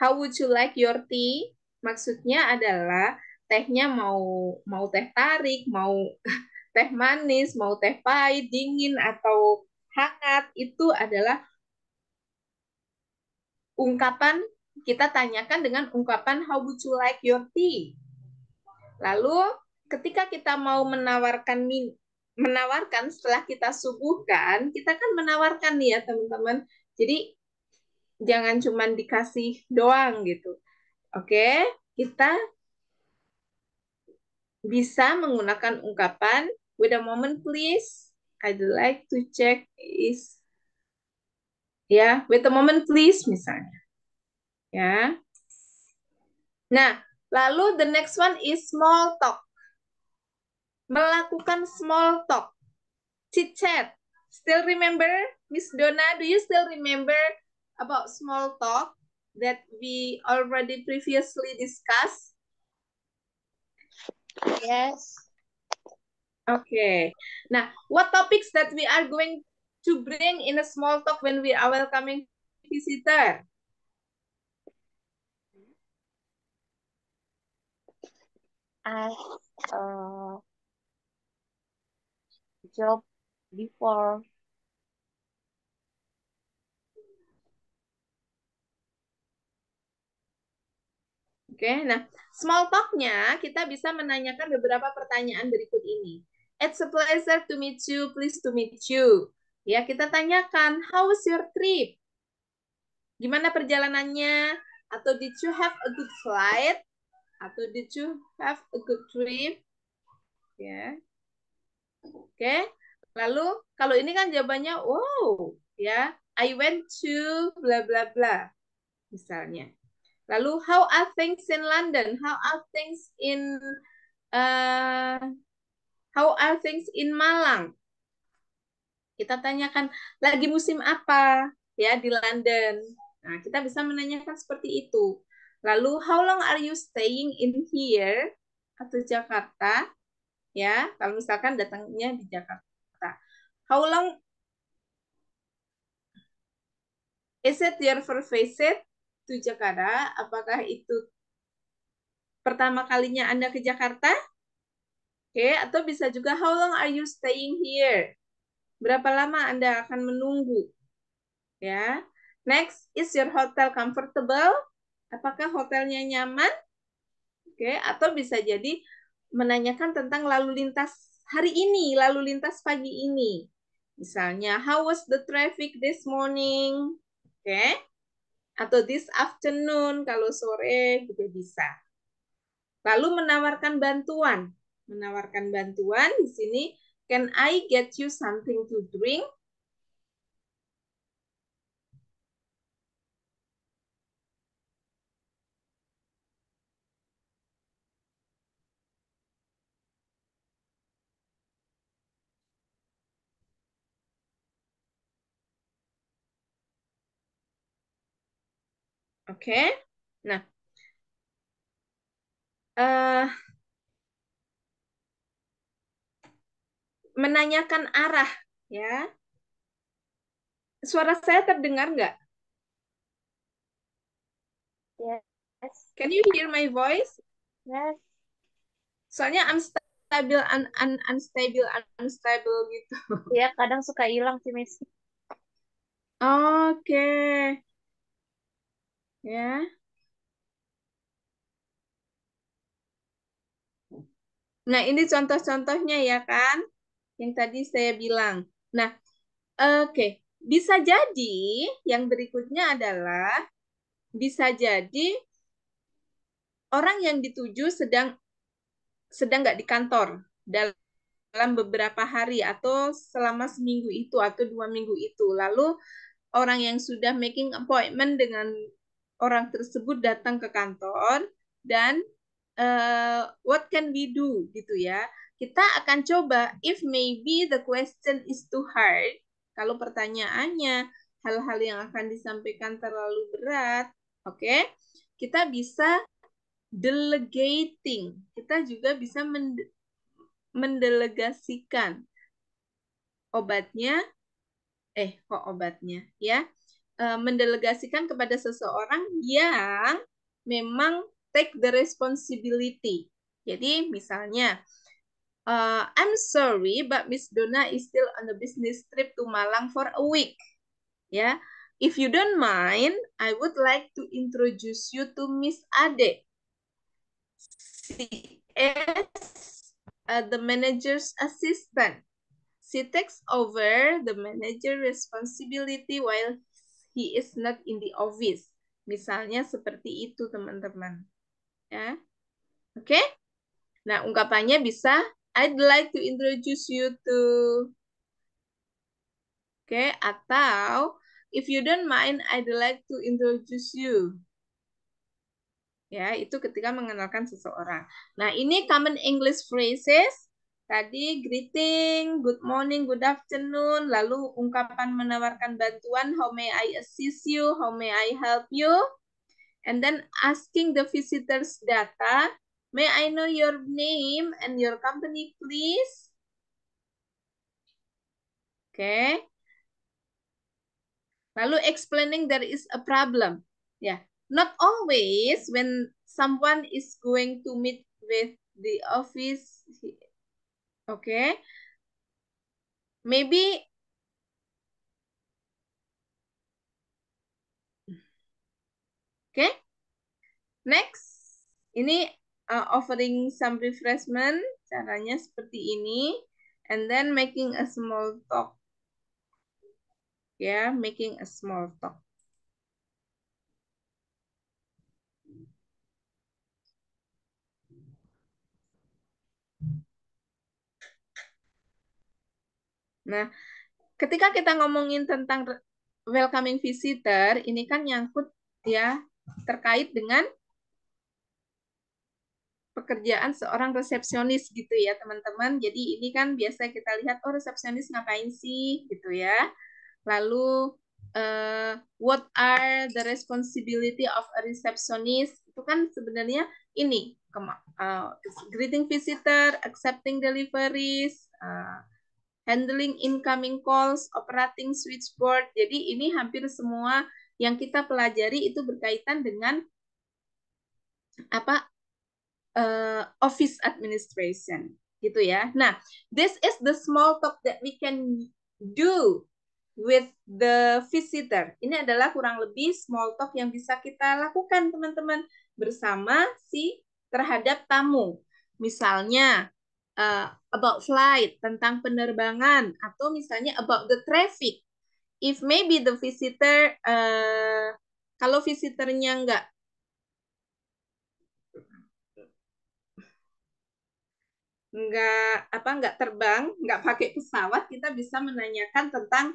Speaker 2: How would you like your tea? Maksudnya adalah tehnya mau mau teh tarik, mau *laughs* teh manis, mau teh pahit, dingin atau hangat itu adalah ungkapan kita tanyakan dengan ungkapan how would you like your tea. Lalu ketika kita mau menawarkan menawarkan setelah kita subuhkan kita kan menawarkan nih ya teman-teman. Jadi jangan cuma dikasih doang gitu. Oke, kita bisa menggunakan ungkapan with a moment please. I'd like to check is ya, yeah, with a moment please misalnya. Ya. Yeah. Nah, lalu the next one is small talk melakukan small talk, chit chat. Still remember, Miss Donna? Do you still remember about small talk that we already previously discussed? Yes.
Speaker 1: Okay.
Speaker 2: Now, nah, what topics that we are going to bring in a small talk when we are welcoming visitor?
Speaker 1: Uh, uh, job before.
Speaker 2: Oke, okay, nah small talk-nya kita bisa menanyakan beberapa pertanyaan berikut ini. It's a pleasure to meet you, please to meet you. Ya, kita tanyakan, how was your trip? Gimana perjalanannya? Atau did you have a good flight? Atau did you have a good trip? Ya. Yeah. Oke. Okay? Lalu kalau ini kan jawabannya wow, ya. I went to bla bla bla. Misalnya. Lalu how are things in London? How are things in uh, how are things in Malang? Kita tanyakan lagi musim apa ya di London. Nah, kita bisa menanyakan seperti itu. Lalu how long are you staying in here atau Jakarta? ya kalau misalkan datangnya di Jakarta how long is it your first visit to Jakarta apakah itu pertama kalinya anda ke Jakarta Oke, okay. atau bisa juga how long are you staying here? Berapa lama Anda akan menunggu? Ya. Next, is your hotel comfortable? Apakah hotelnya nyaman? Oke, okay. atau bisa jadi menanyakan tentang lalu lintas hari ini, lalu lintas pagi ini. Misalnya, how was the traffic this morning? Oke. Okay? Atau this afternoon kalau sore juga bisa. Lalu menawarkan bantuan. Menawarkan bantuan di sini, can I get you something to drink? Oke. Okay? Nah. Uh, menanyakan arah, ya. Suara saya terdengar nggak? Yes. Can you hear my voice? Yes. Soalnya unstable, un, un, unstable, un, unstable gitu. Ya, kadang suka hilang sih, Miss. Oke. Okay. Ya. Nah, ini contoh-contohnya ya kan, yang tadi saya bilang. Nah, oke, okay. bisa jadi yang berikutnya adalah bisa jadi orang yang dituju sedang sedang nggak di kantor dalam dalam beberapa hari atau selama seminggu itu atau dua minggu itu. Lalu orang yang sudah making appointment dengan orang tersebut datang ke kantor dan uh, what can we do gitu ya. Kita akan coba if maybe the question is too hard. Kalau pertanyaannya hal-hal yang akan disampaikan terlalu berat, oke? Okay? Kita bisa delegating. Kita juga bisa mend mendelegasikan obatnya eh kok obatnya ya Eh, mendelegasikan kepada seseorang yang memang take the responsibility. Jadi misalnya, uh, I'm sorry, but Miss Donna is still on a business trip to Malang for a week. Ya, yeah. if you don't mind, I would like to introduce you to Miss Ade. She is uh, the manager's assistant. She takes over the manager responsibility while he is not in the office. Misalnya seperti itu, teman-teman. Ya. Oke? Okay? Nah, ungkapannya bisa I'd like to introduce you to Oke, okay? atau if you don't mind I'd like to introduce you. Ya, itu ketika mengenalkan seseorang. Nah, ini common English phrases Tadi greeting, good morning, good afternoon, lalu ungkapan menawarkan bantuan, how may I assist you, how may I help you, and then asking the visitors data, may I know your name and your company please? Oke. Okay. Lalu explaining there is a problem. Ya, yeah. not always when someone is going to meet with the office Okay. Maybe Okay. Next, ini uh, offering some refreshment. Caranya seperti ini. And then making a small talk. Ya, yeah, making a small talk. Nah, ketika kita ngomongin tentang welcoming visitor, ini kan nyangkut ya terkait dengan pekerjaan seorang resepsionis gitu ya teman-teman. Jadi ini kan biasa kita lihat oh resepsionis ngapain sih gitu ya. Lalu uh, what are the responsibility of a receptionist? Itu kan sebenarnya ini uh, greeting visitor, accepting deliveries, uh, handling incoming calls, operating switchboard. Jadi ini hampir semua yang kita pelajari itu berkaitan dengan apa uh, office administration gitu ya. Nah, this is the small talk that we can do with the visitor. Ini adalah kurang lebih small talk yang bisa kita lakukan teman-teman bersama si terhadap tamu. Misalnya, uh, about flight, tentang penerbangan, atau misalnya about the traffic. If maybe the visitor, uh, kalau visitornya nggak nggak apa nggak terbang nggak pakai pesawat kita bisa menanyakan tentang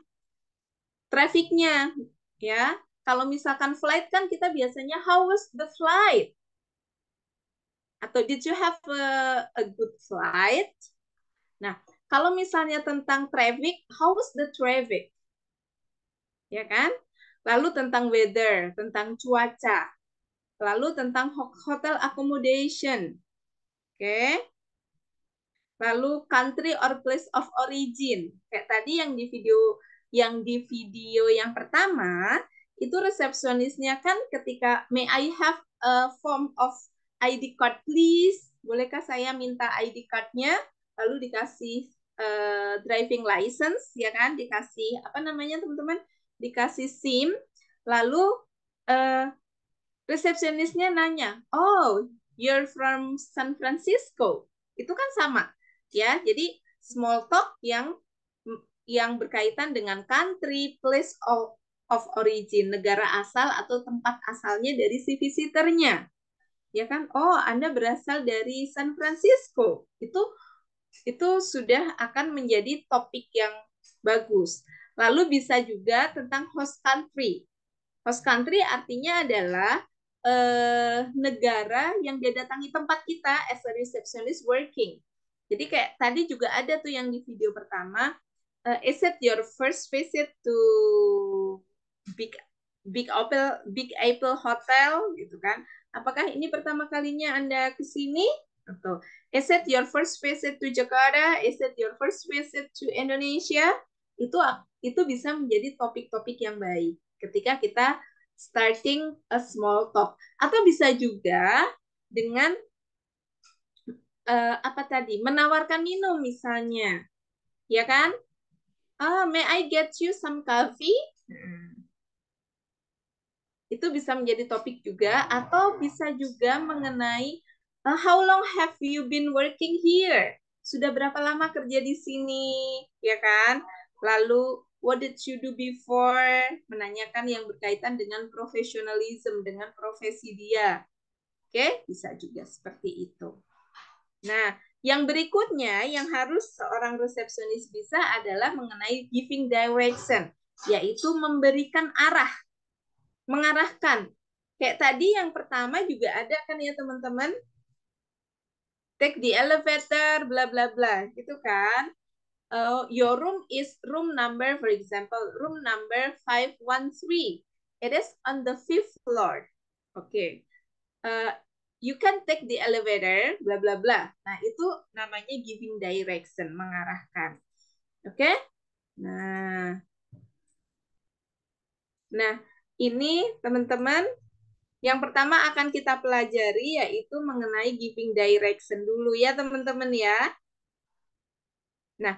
Speaker 2: trafficnya ya kalau misalkan flight kan kita biasanya how was the flight atau did you have a, a good flight? Nah, kalau misalnya tentang traffic, how was the traffic? Ya kan? Lalu tentang weather, tentang cuaca. Lalu tentang hotel accommodation. Oke. Okay? Lalu country or place of origin. Kayak tadi yang di video yang di video yang pertama, itu resepsionisnya kan ketika may I have a form of ID card please. Bolehkah saya minta ID cardnya? Lalu dikasih uh, driving license, ya kan? Dikasih apa namanya teman-teman? Dikasih SIM. Lalu uh, resepsionisnya nanya, oh, you're from San Francisco. Itu kan sama, ya. Jadi small talk yang yang berkaitan dengan country, place of, of origin, negara asal atau tempat asalnya dari si visitornya ya kan? Oh, Anda berasal dari San Francisco. Itu itu sudah akan menjadi topik yang bagus. Lalu bisa juga tentang host country. Host country artinya adalah eh, negara yang dia datangi tempat kita as a receptionist working. Jadi kayak tadi juga ada tuh yang di video pertama, uh, is it your first visit to big big apple big apple hotel gitu kan Apakah ini pertama kalinya Anda ke sini? Atau is it your first visit to Jakarta? Is it your first visit to Indonesia? Itu itu bisa menjadi topik-topik yang baik ketika kita starting a small talk. Atau bisa juga dengan uh, apa tadi? Menawarkan minum misalnya. Ya kan? Ah, oh, may I get you some coffee? Hmm itu bisa menjadi topik juga oh, atau iya. bisa juga mengenai uh, how long have you been working here? Sudah berapa lama kerja di sini, ya kan? Lalu what did you do before? Menanyakan yang berkaitan dengan profesionalisme, dengan profesi dia. Oke, okay? bisa juga seperti itu. Nah, yang berikutnya yang harus seorang resepsionis bisa adalah mengenai giving direction, yaitu memberikan arah mengarahkan. Kayak tadi yang pertama juga ada kan ya teman-teman. Take the elevator, bla bla bla, gitu kan. Uh, your room is room number, for example, room number 513. It is on the fifth floor. Oke. Okay. Uh, eh, you can take the elevator, bla bla bla. Nah, itu namanya giving direction, mengarahkan. Oke? Okay? Nah. Nah, ini teman-teman yang pertama akan kita pelajari yaitu mengenai giving direction dulu ya teman-teman ya. Nah,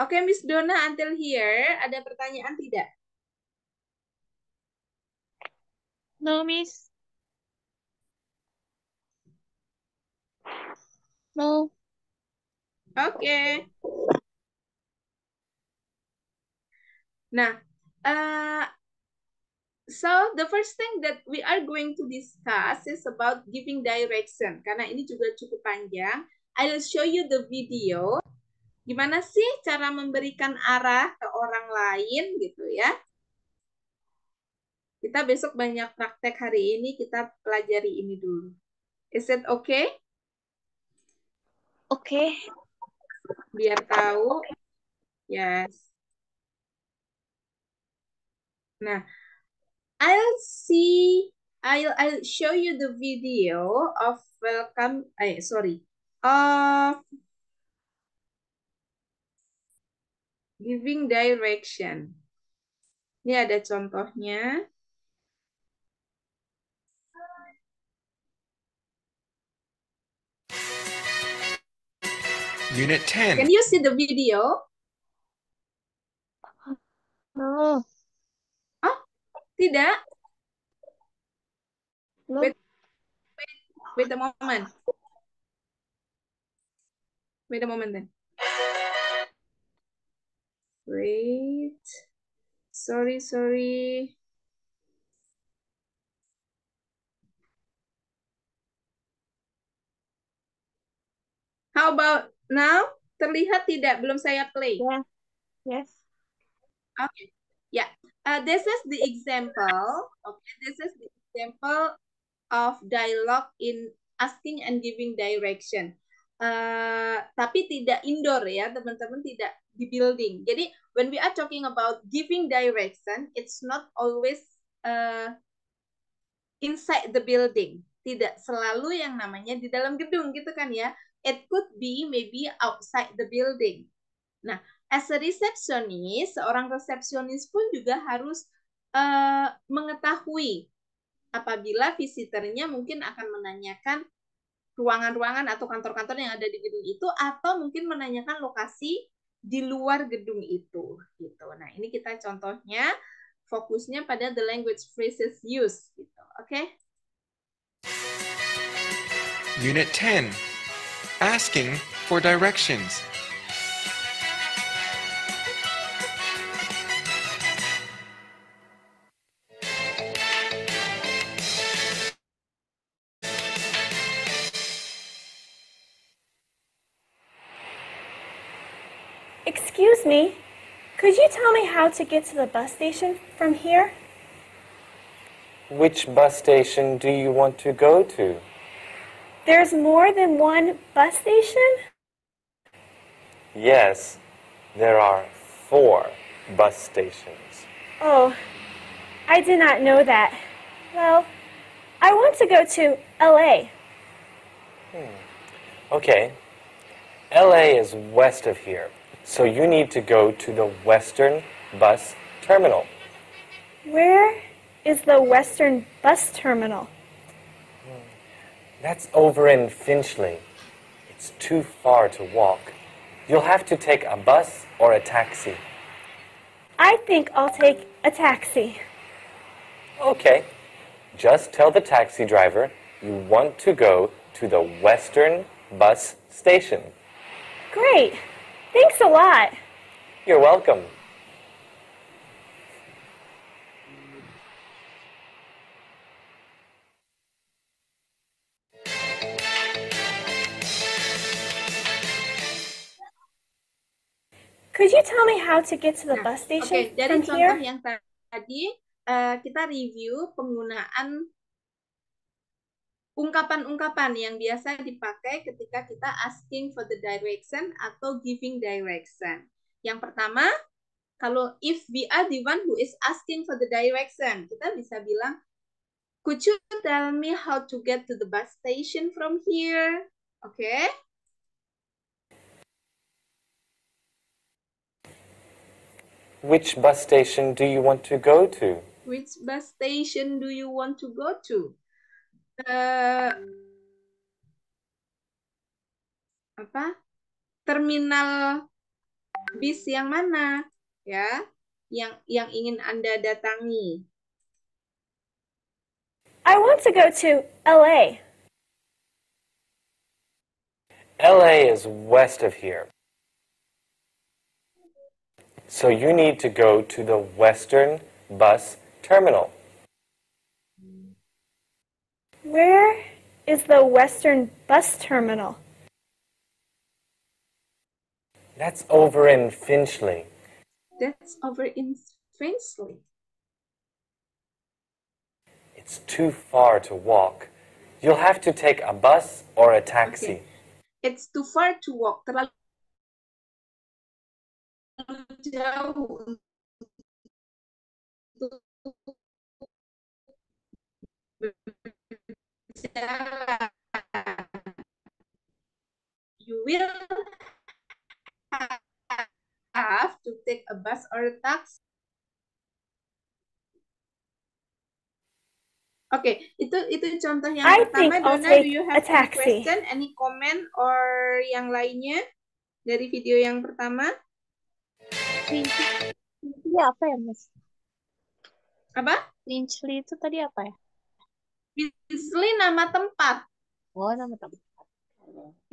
Speaker 2: oke okay, Miss Dona until here ada pertanyaan tidak? No Miss. No. Oke. Okay. Nah, uh, so the first thing that we are going to discuss is about giving direction. Karena ini juga cukup panjang. I'll show you the video. Gimana sih cara memberikan arah ke orang lain gitu ya. Kita besok banyak praktek hari ini, kita pelajari ini dulu. Is it okay? Oke. Okay. Biar tahu. Yes. Nah, I'll see, I'll, I'll show you the video of welcome, uh, sorry, Uh, giving direction. Ini ada contohnya.
Speaker 5: Unit 10. Can
Speaker 2: you see the video? No. Tidak? Wait, wait, wait a moment. Wait a moment then. Wait. Sorry, sorry. How about now? Terlihat tidak? Belum saya play. Yeah. Yes. Oke. Okay. Uh, this is the example. Okay, this is the example of dialogue in asking and giving direction. Uh, tapi tidak indoor ya, teman-teman tidak di building. Jadi when we are talking about giving direction, it's not always uh, inside the building. Tidak selalu yang namanya di dalam gedung gitu kan ya. It could be maybe outside the building. Nah, as a receptionist, seorang resepsionis pun juga harus uh, mengetahui apabila visiternya mungkin akan menanyakan ruangan-ruangan atau kantor-kantor yang ada di gedung itu atau mungkin menanyakan lokasi di luar gedung itu gitu. Nah, ini kita contohnya fokusnya pada the language phrases used gitu. Oke. Okay?
Speaker 5: Unit 10. Asking for directions.
Speaker 6: tell me how to get to the bus station from here?
Speaker 5: Which bus station do you want to go to?
Speaker 6: There's more than one bus station?
Speaker 5: Yes, there are four bus stations.
Speaker 6: Oh, I did not know that. Well, I want to go to LA.
Speaker 5: Hmm. Okay. LA is west of here. So you need to go to the Western Bus Terminal. Where
Speaker 6: is the Western Bus Terminal?
Speaker 5: That's over in Finchley. It's too far to walk. You'll have to take a bus or a taxi.
Speaker 6: I think I'll take a taxi.
Speaker 5: Okay. Just tell the taxi driver you want to go to the Western Bus Station.
Speaker 6: Great. Thanks a lot. You're welcome. Could you tell me how to get to the bus station okay, dari from contoh here? yang
Speaker 2: tadi uh, kita review penggunaan ungkapan-ungkapan yang biasa dipakai ketika kita asking for the direction atau giving direction. Yang pertama, kalau if we are the one who is asking for the direction, kita bisa bilang, could you tell me how to get to the bus station from here? Oke. Okay?
Speaker 5: Which bus station do you want to go to?
Speaker 2: Which bus station do you want to go to? eh, apa terminal bis yang mana ya yang yang ingin anda datangi
Speaker 6: I want to go to LA
Speaker 5: LA is west of here so you need to go to the western bus terminal
Speaker 6: Where is the Western Bus
Speaker 5: Terminal? That's over in Finchley.
Speaker 2: That's over in Finchley.
Speaker 5: It's too far to walk. You'll have to take a bus or a taxi. Okay.
Speaker 2: It's too far to walk. Terlalu
Speaker 1: jauh
Speaker 2: you will have to take a bus or a taxi. Oke, okay, itu itu contoh yang I pertama. Dona, do you have any question, any comment, or yang lainnya dari video yang pertama? Rinci apa ya, Miss? Apa? Rinci itu tadi apa ya? Bisli nama tempat. Oh, nama tempat.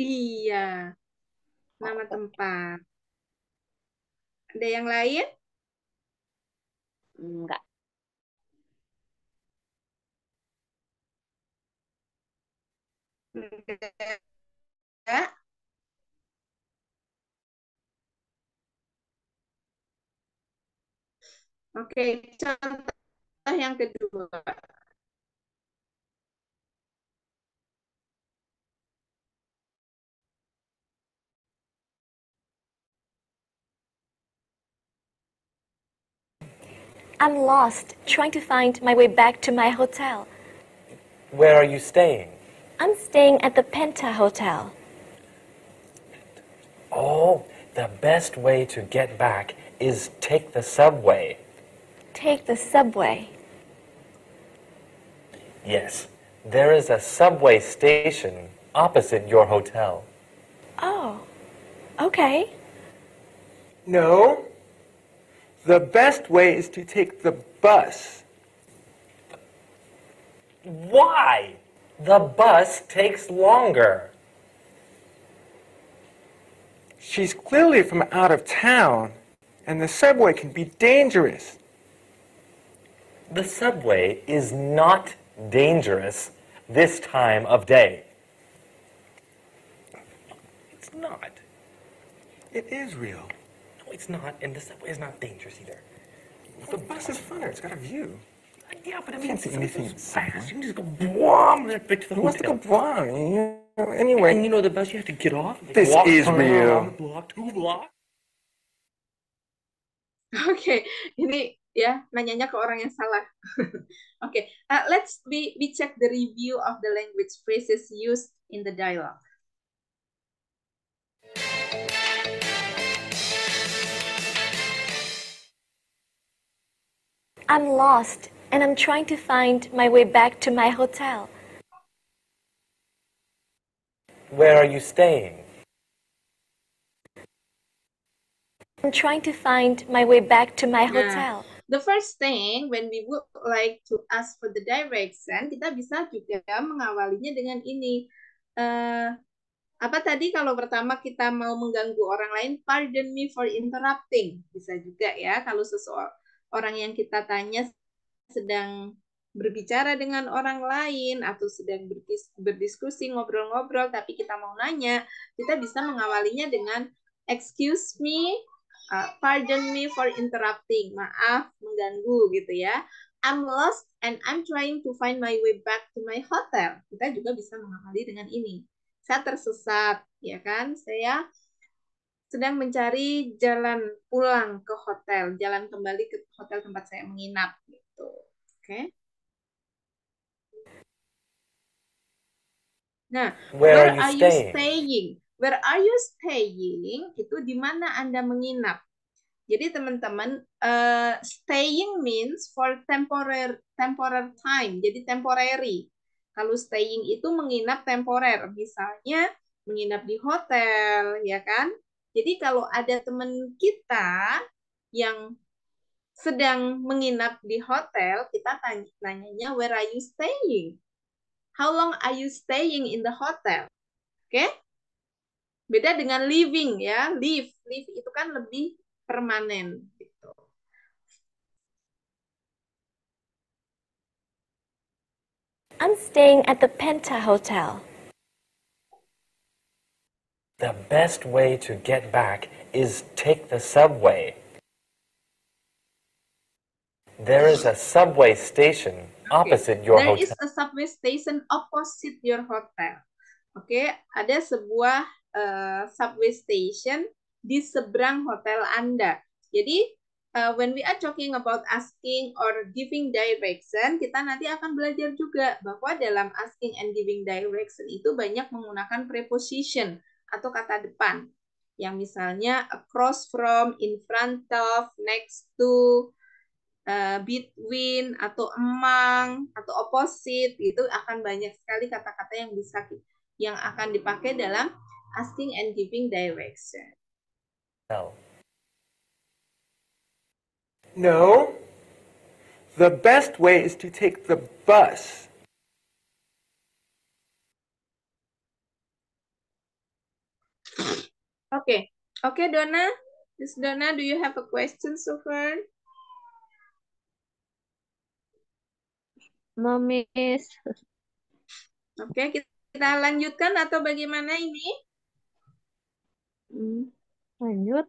Speaker 2: Iya. Nama tempat. Ada yang lain? Enggak.
Speaker 1: Enggak. Oke, contoh yang kedua. I'm lost, trying to find my way
Speaker 6: back to my hotel.
Speaker 5: Where are you staying?
Speaker 6: I'm staying at the Penta Hotel.
Speaker 5: Oh, the best way to get back is take the subway.
Speaker 6: Take the subway?
Speaker 5: Yes, there is a subway station opposite your hotel.
Speaker 6: Oh, okay.
Speaker 5: No, the best way is to take the bus. Why? The bus takes longer. She's clearly from out of town, and the subway can be dangerous. The subway is not dangerous this time of day. It's not. It is real. It's not, and the subway is not dangerous either. The bus is funner. It's got a view. Yeah, but I mean, can't see anything fast. You can just go wham that the Who wants to go boom. Anyway, and you know the bus. You have to get off. Like, this walk, is me. Block, two Oke,
Speaker 2: *laughs* okay. ini ya nanyanya ke orang yang salah. Oke, *laughs* okay. uh, let's be we check the review of the language phrases used in the dialogue.
Speaker 6: I'm lost and I'm trying to find my way back to my hotel.
Speaker 5: Where are you staying?
Speaker 2: I'm trying to find my way back to my nah, hotel. Nah, the first thing when we would like to ask for the direction, kita bisa juga mengawalinya dengan ini. Uh, apa tadi kalau pertama kita mau mengganggu orang lain, pardon me for interrupting, bisa juga ya kalau sesuatu orang yang kita tanya sedang berbicara dengan orang lain atau sedang berdiskusi ngobrol-ngobrol tapi kita mau nanya, kita bisa mengawalinya dengan excuse me, uh, pardon me for interrupting, maaf mengganggu gitu ya. I'm lost and I'm trying to find my way back to my hotel. Kita juga bisa mengawali dengan ini. Saya tersesat, ya kan? Saya sedang mencari jalan pulang ke hotel, jalan kembali ke hotel tempat saya menginap gitu. Oke. Okay? Nah, where, where are, you, staying? staying? Where are you staying? Itu di mana Anda menginap. Jadi teman-teman, uh, staying means for temporary temporary time. Jadi temporary. Kalau staying itu menginap temporer, misalnya menginap di hotel, ya kan? Jadi kalau ada teman kita yang sedang menginap di hotel, kita tanya nanyanya where are you staying? How long are you staying in the hotel? Oke? Okay? Beda dengan living ya, live. Live itu kan lebih permanen gitu. I'm staying at the Penta Hotel.
Speaker 5: The best way to get back is take the subway. There is a subway station opposite okay. your There hotel. There is
Speaker 2: a subway station opposite your hotel. Oke, okay? ada sebuah uh, subway station di seberang hotel Anda. Jadi, uh, when we are talking about asking or giving direction, kita nanti akan belajar juga bahwa dalam asking and giving direction itu banyak menggunakan preposition atau kata depan. Yang misalnya across from, in front of, next to, uh, between, atau among, atau opposite, itu akan banyak sekali kata-kata yang bisa yang akan dipakai dalam asking and giving direction.
Speaker 5: No. No. The best way is to take the bus
Speaker 2: Okay. Okay, Donna. Miss Donna, do you have a question so far? Mommy. Oke, okay, kita lanjutkan atau bagaimana ini? Hmm, lanjut.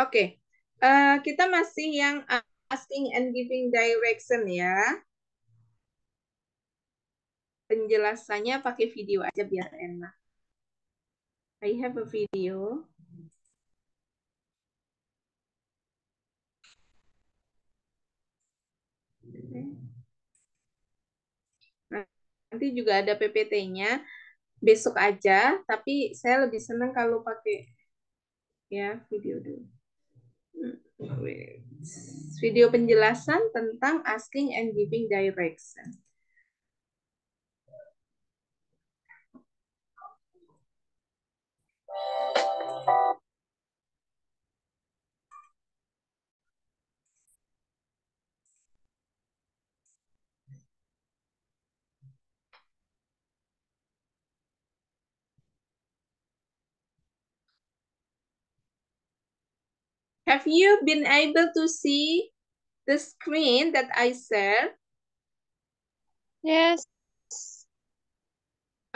Speaker 2: Oke, okay. uh, kita masih yang asking and giving direction ya penjelasannya pakai video aja biar enak. I have a video. Nanti juga ada PPT-nya besok aja, tapi saya lebih senang kalau pakai ya video dulu. Hmm, video penjelasan tentang asking and giving direction. Have you been able to see the screen that I said? Yes.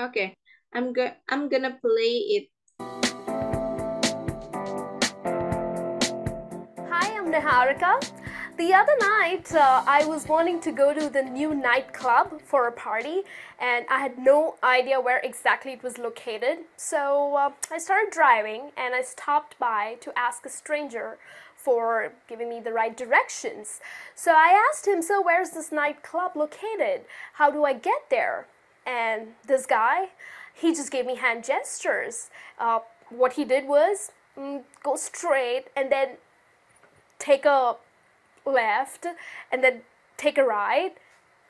Speaker 2: Okay, I'm go I'm gonna play it. Hi, I'm Niharika.
Speaker 7: The other night, uh, I was wanting to go to the new nightclub for a party, and I had no idea where exactly it was located. So uh, I started driving, and I stopped by to ask a stranger for giving me the right directions. So I asked him, So, where's this nightclub located? How do I get there? And this guy, he just gave me hand gestures. Uh, what he did was mm, go straight and then take a left and then take a right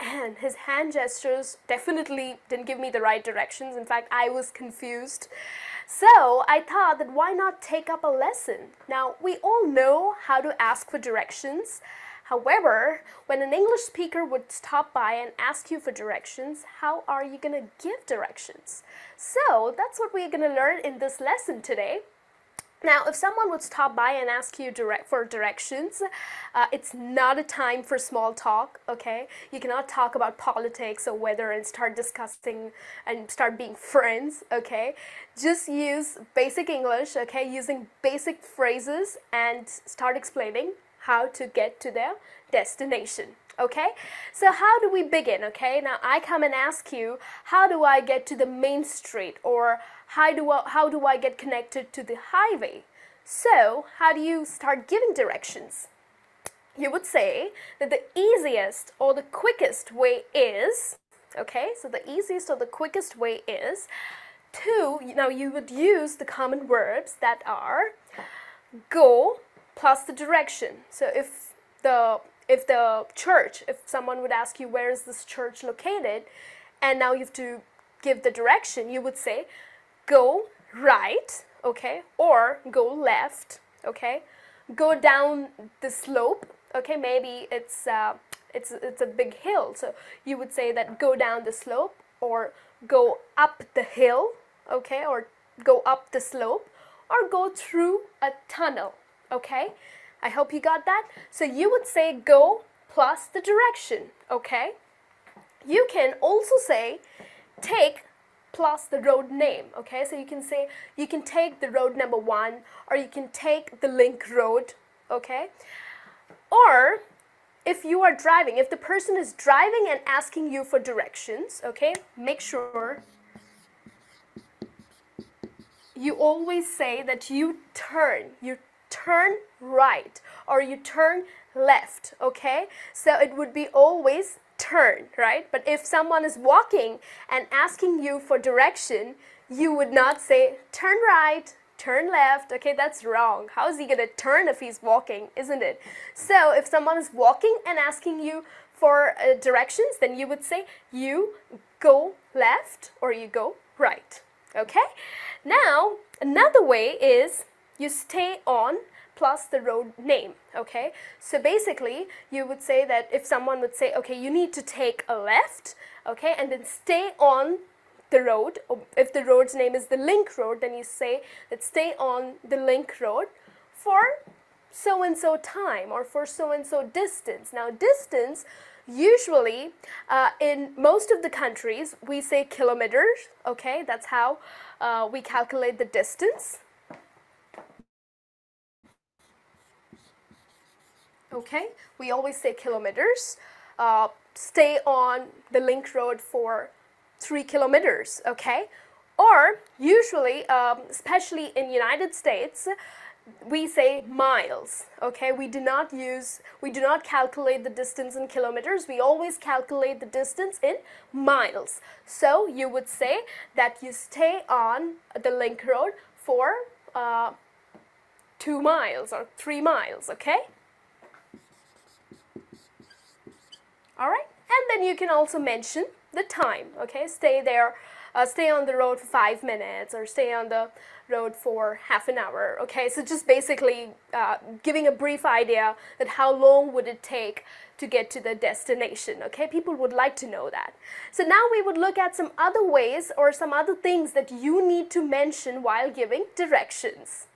Speaker 7: and his hand gestures definitely didn't give me the right directions. In fact, I was confused. So I thought that why not take up a lesson? Now, we all know how to ask for directions. However, when an English speaker would stop by and ask you for directions, how are you going to give directions? So that's what we're going to learn in this lesson today. Now, if someone would stop by and ask you direct for directions, uh, it's not a time for small talk. Okay, you cannot talk about politics or weather and start discussing and start being friends. Okay, just use basic English. Okay, using basic phrases and start explaining how to get to their destination. Okay, so how do we begin? Okay, now I come and ask you, how do I get to the main street or how do I, how do I get connected to the highway? So, how do you start giving directions? You would say that the easiest or the quickest way is, okay, so the easiest or the quickest way is to, now you would use the common verbs that are go plus the direction. So, if the if the church, if someone would ask you where is this church located, and now you have to give the direction, you would say go right, okay, or go left, okay, go down the slope, okay, maybe it's, uh, it's, it's a big hill, so you would say that go down the slope or go up the hill, okay, or go up the slope, or go through a tunnel, okay? I hope you got that. So you would say go plus the direction, okay? You can also say take plus the road name okay so you can say you can take the road number one or you can take the link road okay or if you are driving if the person is driving and asking you for directions okay make sure you always say that you turn you turn right or you turn left okay so it would be always turn, right? But if someone is walking and asking you for direction, you would not say, turn right, turn left. Okay, that's wrong. How is he going to turn if he's walking, isn't it? So if someone is walking and asking you for uh, directions, then you would say, you go left or you go right. Okay, now another way is you stay on plus the road name, okay? So basically, you would say that if someone would say, okay, you need to take a left, okay, and then stay on the road, or if the road's name is the link road, then you say that stay on the link road for so and so time or for so and so distance. Now, distance usually uh, in most of the countries we say kilometers, okay, that's how uh, we calculate the distance okay? We always say kilometers. Uh, stay on the link road for three kilometers, okay? Or usually, um, especially in United States, we say miles, okay? We do not use, we do not calculate the distance in kilometers. We always calculate the distance in miles. So you would say that you stay on the link road for uh, two miles or three miles, okay? all right and then you can also mention the time okay stay there uh, stay on the road for five minutes or stay on the road for half an hour okay so just basically uh, giving a brief idea that how long would it take to get to the destination okay people would like to know that so now we would look at some other ways or some other things that you need to mention while giving directions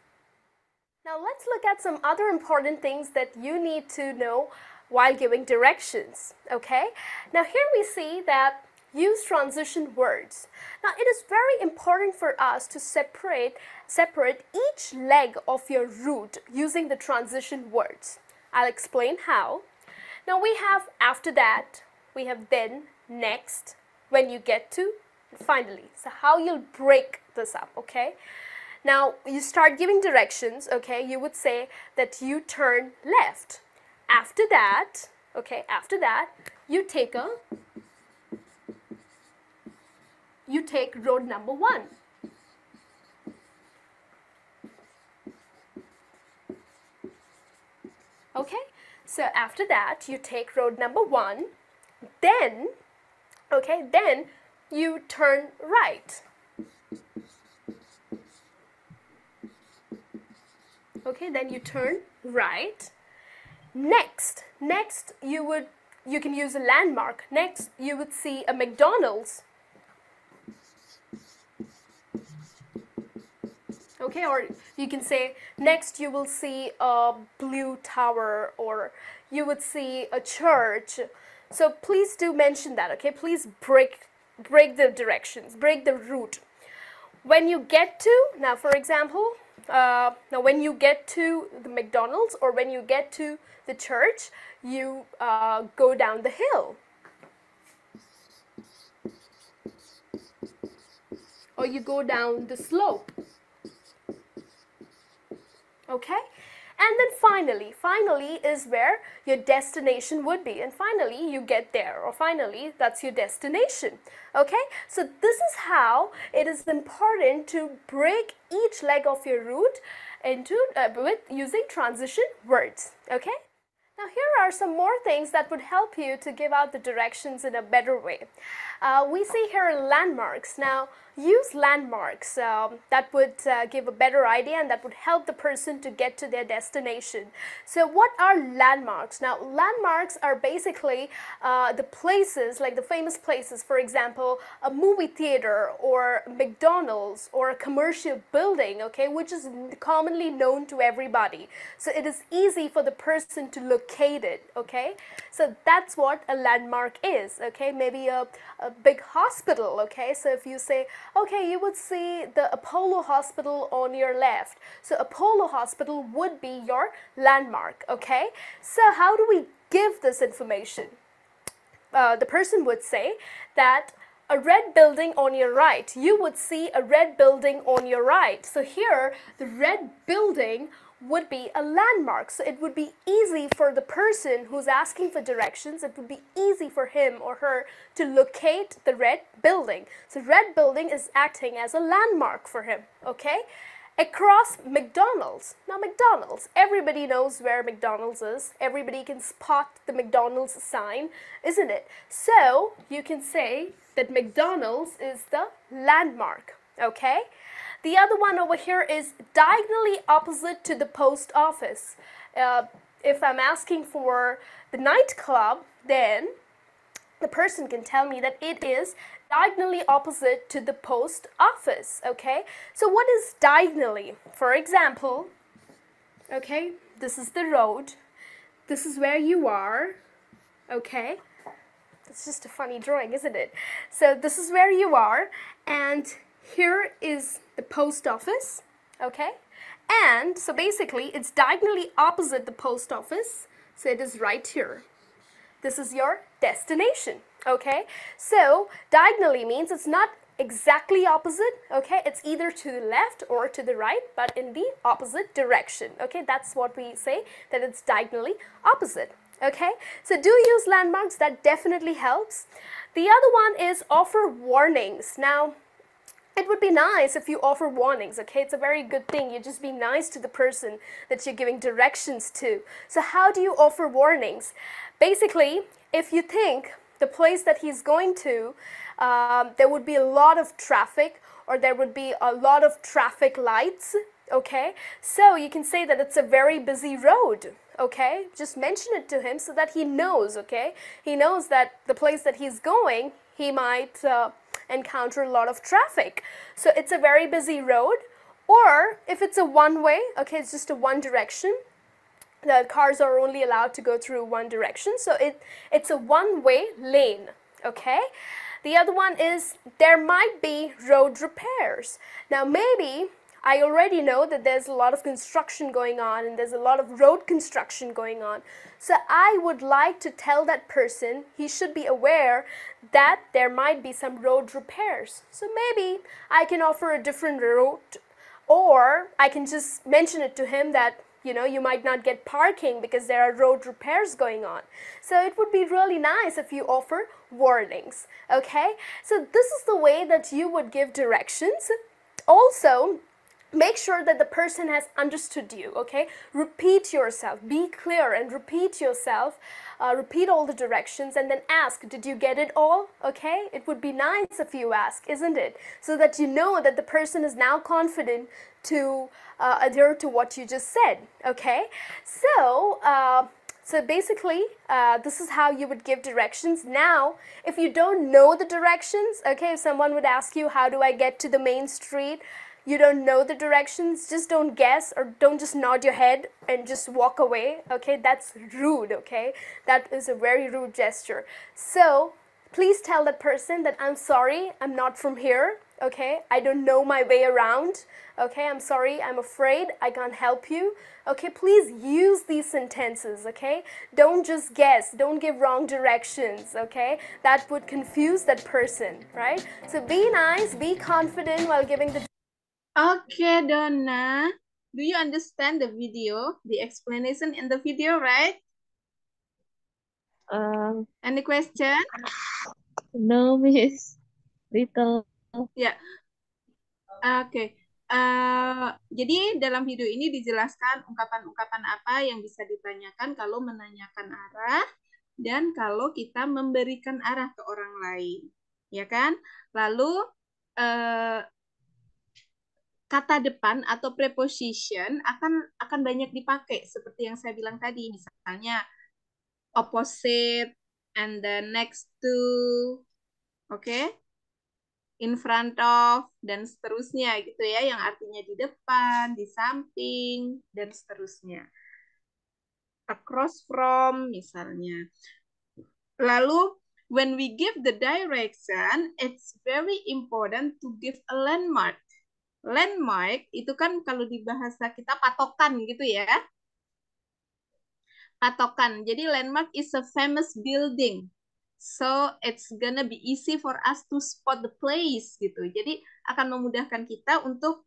Speaker 7: now let's look at some other important things that you need to know while giving directions. Okay, now here we see that use transition words. Now it is very important for us to separate separate each leg of your route using the transition words. I'll explain how. Now we have after that, we have then, next, when you get to, finally. So how you'll break this up, okay? Now you start giving directions, okay? You would say that you turn left after that, okay, after that, you take a, you take road number one. Okay, so after that, you take road number one, then, okay, then you turn right. Okay, then you turn right. Next, next you would you can use a landmark. Next you would see a McDonald's. Okay, or you can say next you will see a blue tower or you would see a church. So please do mention that, okay? Please break break the directions, break the route. When you get to, now for example, uh, now when you get to the McDonald's or when you get to the church, you uh, go down the hill. Or you go down the slope. Okay? And then finally, finally is where your destination would be. And finally, you get there, or finally, that's your destination. Okay, so this is how it is important to break each leg of your route into uh, with using transition words. Okay. Now here are some more things that would help you to give out the directions in a better way. Uh, we see here landmarks. Now, use landmarks. Um, that would uh, give a better idea and that would help the person to get to their destination. So what are landmarks? Now, landmarks are basically uh, the places, like the famous places, for example, a movie theater or McDonald's or a commercial building, okay, which is commonly known to everybody. So it is easy for the person to locate it, okay? So that's what a landmark is, okay? Maybe a, a big hospital, okay? So if you say, okay, you would see the Apollo Hospital on your left. So Apollo Hospital would be your landmark, okay? So how do we give this information? Uh, the person would say that a red building on your right. You would see a red building on your right. So here, the red building would be a landmark. So it would be easy for the person who's asking for directions, it would be easy for him or her to locate the red building. So red building is acting as a landmark for him, okay? Across McDonald's. Now McDonald's, everybody knows where McDonald's is. Everybody can spot the McDonald's sign, isn't it? So you can say that McDonald's is the landmark, okay? The other one over here is diagonally opposite to the post office. Uh, if I'm asking for the nightclub, then the person can tell me that it is diagonally opposite to the post office, okay? So what is diagonally? For example, okay, this is the road. This is where you are, okay? It's just a funny drawing, isn't it? So this is where you are, and here is the post office, okay? And so basically it's diagonally opposite the post office, so it is right here. This is your destination, okay? So diagonally means it's not exactly opposite, okay? It's either to the left or to the right, but in the opposite direction, okay? That's what we say, that it's diagonally opposite, okay? So do use landmarks, that definitely helps. The other one is offer warnings. Now, it would be nice if you offer warnings, okay? It's a very good thing. You just be nice to the person that you're giving directions to. So, how do you offer warnings? Basically, if you think the place that he's going to, um, there would be a lot of traffic or there would be a lot of traffic lights, okay? So, you can say that it's a very busy road, okay? Just mention it to him so that he knows, okay? He knows that the place that he's going, he might. Uh, encounter a lot of traffic. So it's a very busy road. Or if it's a one way, okay, it's just a one direction, the cars are only allowed to go through one direction. So it, it's a one way lane, okay? The other one is there might be road repairs. Now, maybe I already know that there's a lot of construction going on and there's a lot of road construction going on. So I would like to tell that person he should be aware that there might be some road repairs. So maybe I can offer a different route or I can just mention it to him that you know you might not get parking because there are road repairs going on so it would be really nice if you offer warnings okay so this is the way that you would give directions also make sure that the person has understood you okay repeat yourself be clear and repeat yourself uh, repeat all the directions and then ask did you get it all okay it would be nice if you ask isn't it so that you know that the person is now confident to uh, adhere to what you just said okay so uh, so basically, uh, this is how you would give directions. Now, if you don't know the directions, okay, if someone would ask you, how do I get to the main street? you don't know the directions, just don't guess or don't just nod your head and just walk away. Okay, that's rude. Okay, that is a very rude gesture. So please tell that person that I'm sorry, I'm not from here. Okay, I don't know my way around. Okay, I'm sorry, I'm afraid, I can't help you. Okay, please use these sentences. Okay, don't just guess, don't give wrong directions. Okay, that would confuse that person, right? So be
Speaker 2: nice, be confident while giving the Okay, Donna. Do you understand the video, the explanation in the video, right? Um, Any question? No, miss. Little. Yeah. Okay. Uh, eh, jadi dalam video ini dijelaskan ungkapan-ungkapan apa yang bisa ditanyakan kalau menanyakan arah dan kalau kita memberikan arah ke orang lain, ya kan? Lalu uh, kata depan atau preposition akan akan banyak dipakai seperti yang saya bilang tadi misalnya opposite and then next to oke okay? in front of dan seterusnya gitu ya yang artinya di depan di samping dan seterusnya across from misalnya lalu when we give the direction it's very important to give a landmark landmark itu kan kalau di bahasa kita patokan gitu ya. Patokan. Jadi landmark is a famous building. So it's gonna be easy for us to spot the place gitu. Jadi akan memudahkan kita untuk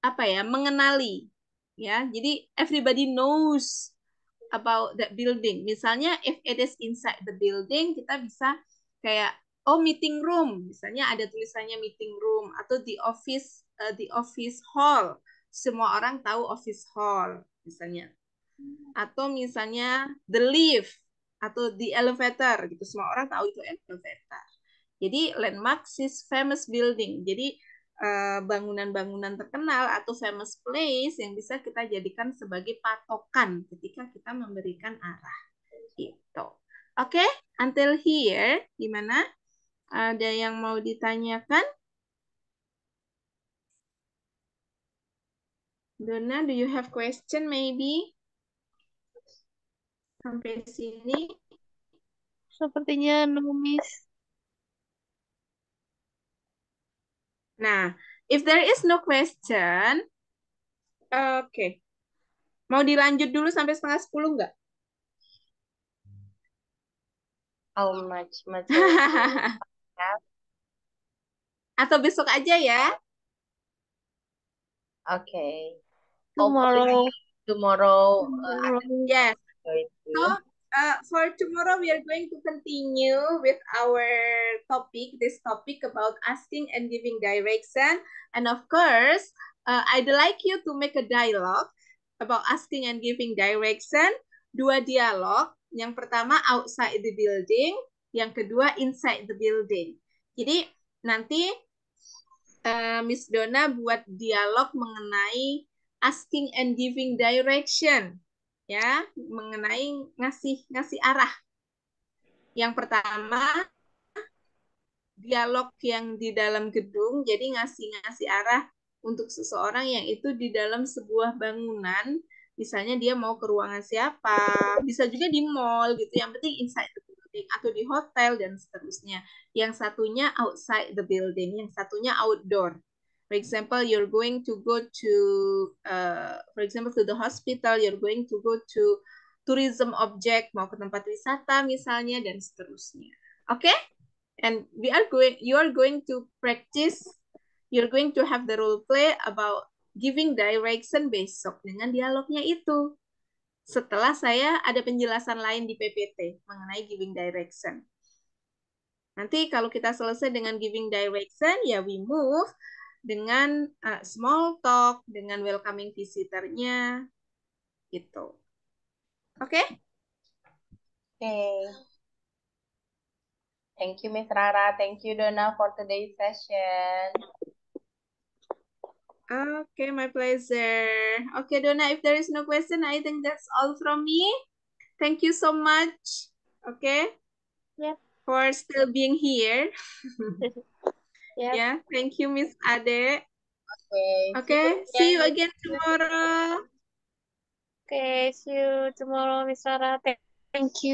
Speaker 2: apa ya, mengenali ya. Jadi everybody knows about that building. Misalnya if it is inside the building, kita bisa kayak oh meeting room misalnya ada tulisannya meeting room atau the office uh, eh, the office hall. Semua orang tahu office hall misalnya. Atau misalnya the lift atau the elevator gitu. Semua orang tahu itu elevator. Jadi landmark is famous building. Jadi eh, bangunan-bangunan terkenal atau famous place yang bisa kita jadikan sebagai patokan ketika kita memberikan arah. Gitu. Oke, okay? until here gimana? Ada yang mau ditanyakan? Dona, do you have question maybe? Sampai sini. Sepertinya numis. Nah, if there is no question, oke. Okay. Mau dilanjut dulu sampai setengah sepuluh nggak?
Speaker 1: How much, much.
Speaker 2: *laughs* Atau besok aja ya? Oke. Okay tomorrow.
Speaker 1: Tomorrow. Uh, yes. Gitu. So,
Speaker 2: uh, for tomorrow, we are going to continue with our topic, this topic about asking and giving direction. And of course, uh, I'd like you to make a dialogue about asking and giving direction. Dua dialog. Yang pertama, outside the building. Yang kedua, inside the building. Jadi, nanti uh, Miss Dona buat dialog mengenai asking and giving direction ya mengenai ngasih ngasih arah yang pertama dialog yang di dalam gedung jadi ngasih ngasih arah untuk seseorang yang itu di dalam sebuah bangunan misalnya dia mau ke ruangan siapa bisa juga di mall gitu yang penting inside the building atau di hotel dan seterusnya yang satunya outside the building yang satunya outdoor for example, you're going to go to, uh, for example, to the hospital, you're going to go to tourism object, mau ke tempat wisata misalnya, dan seterusnya. Oke? Okay? And we are going, you are going to practice, you're going to have the role play about giving direction besok dengan dialognya itu. Setelah saya ada penjelasan lain di PPT mengenai giving direction. Nanti kalau kita selesai dengan giving direction, ya we move dengan uh, small talk, dengan welcoming visitornya, gitu. Oke? Okay?
Speaker 1: Oke. Okay. Thank you, Miss Rara. Thank you, Donna, for today's
Speaker 2: session. Okay, my pleasure. Okay, Donna, if there is no question, I think that's all from me. Thank you so much. Okay? Yep. For still being here. *laughs* Yep. Ya. Yeah, thank you Miss Ade.
Speaker 1: Okay. Okay, see you again
Speaker 2: tomorrow. Okay, see you tomorrow Miss Sarah. Thank you.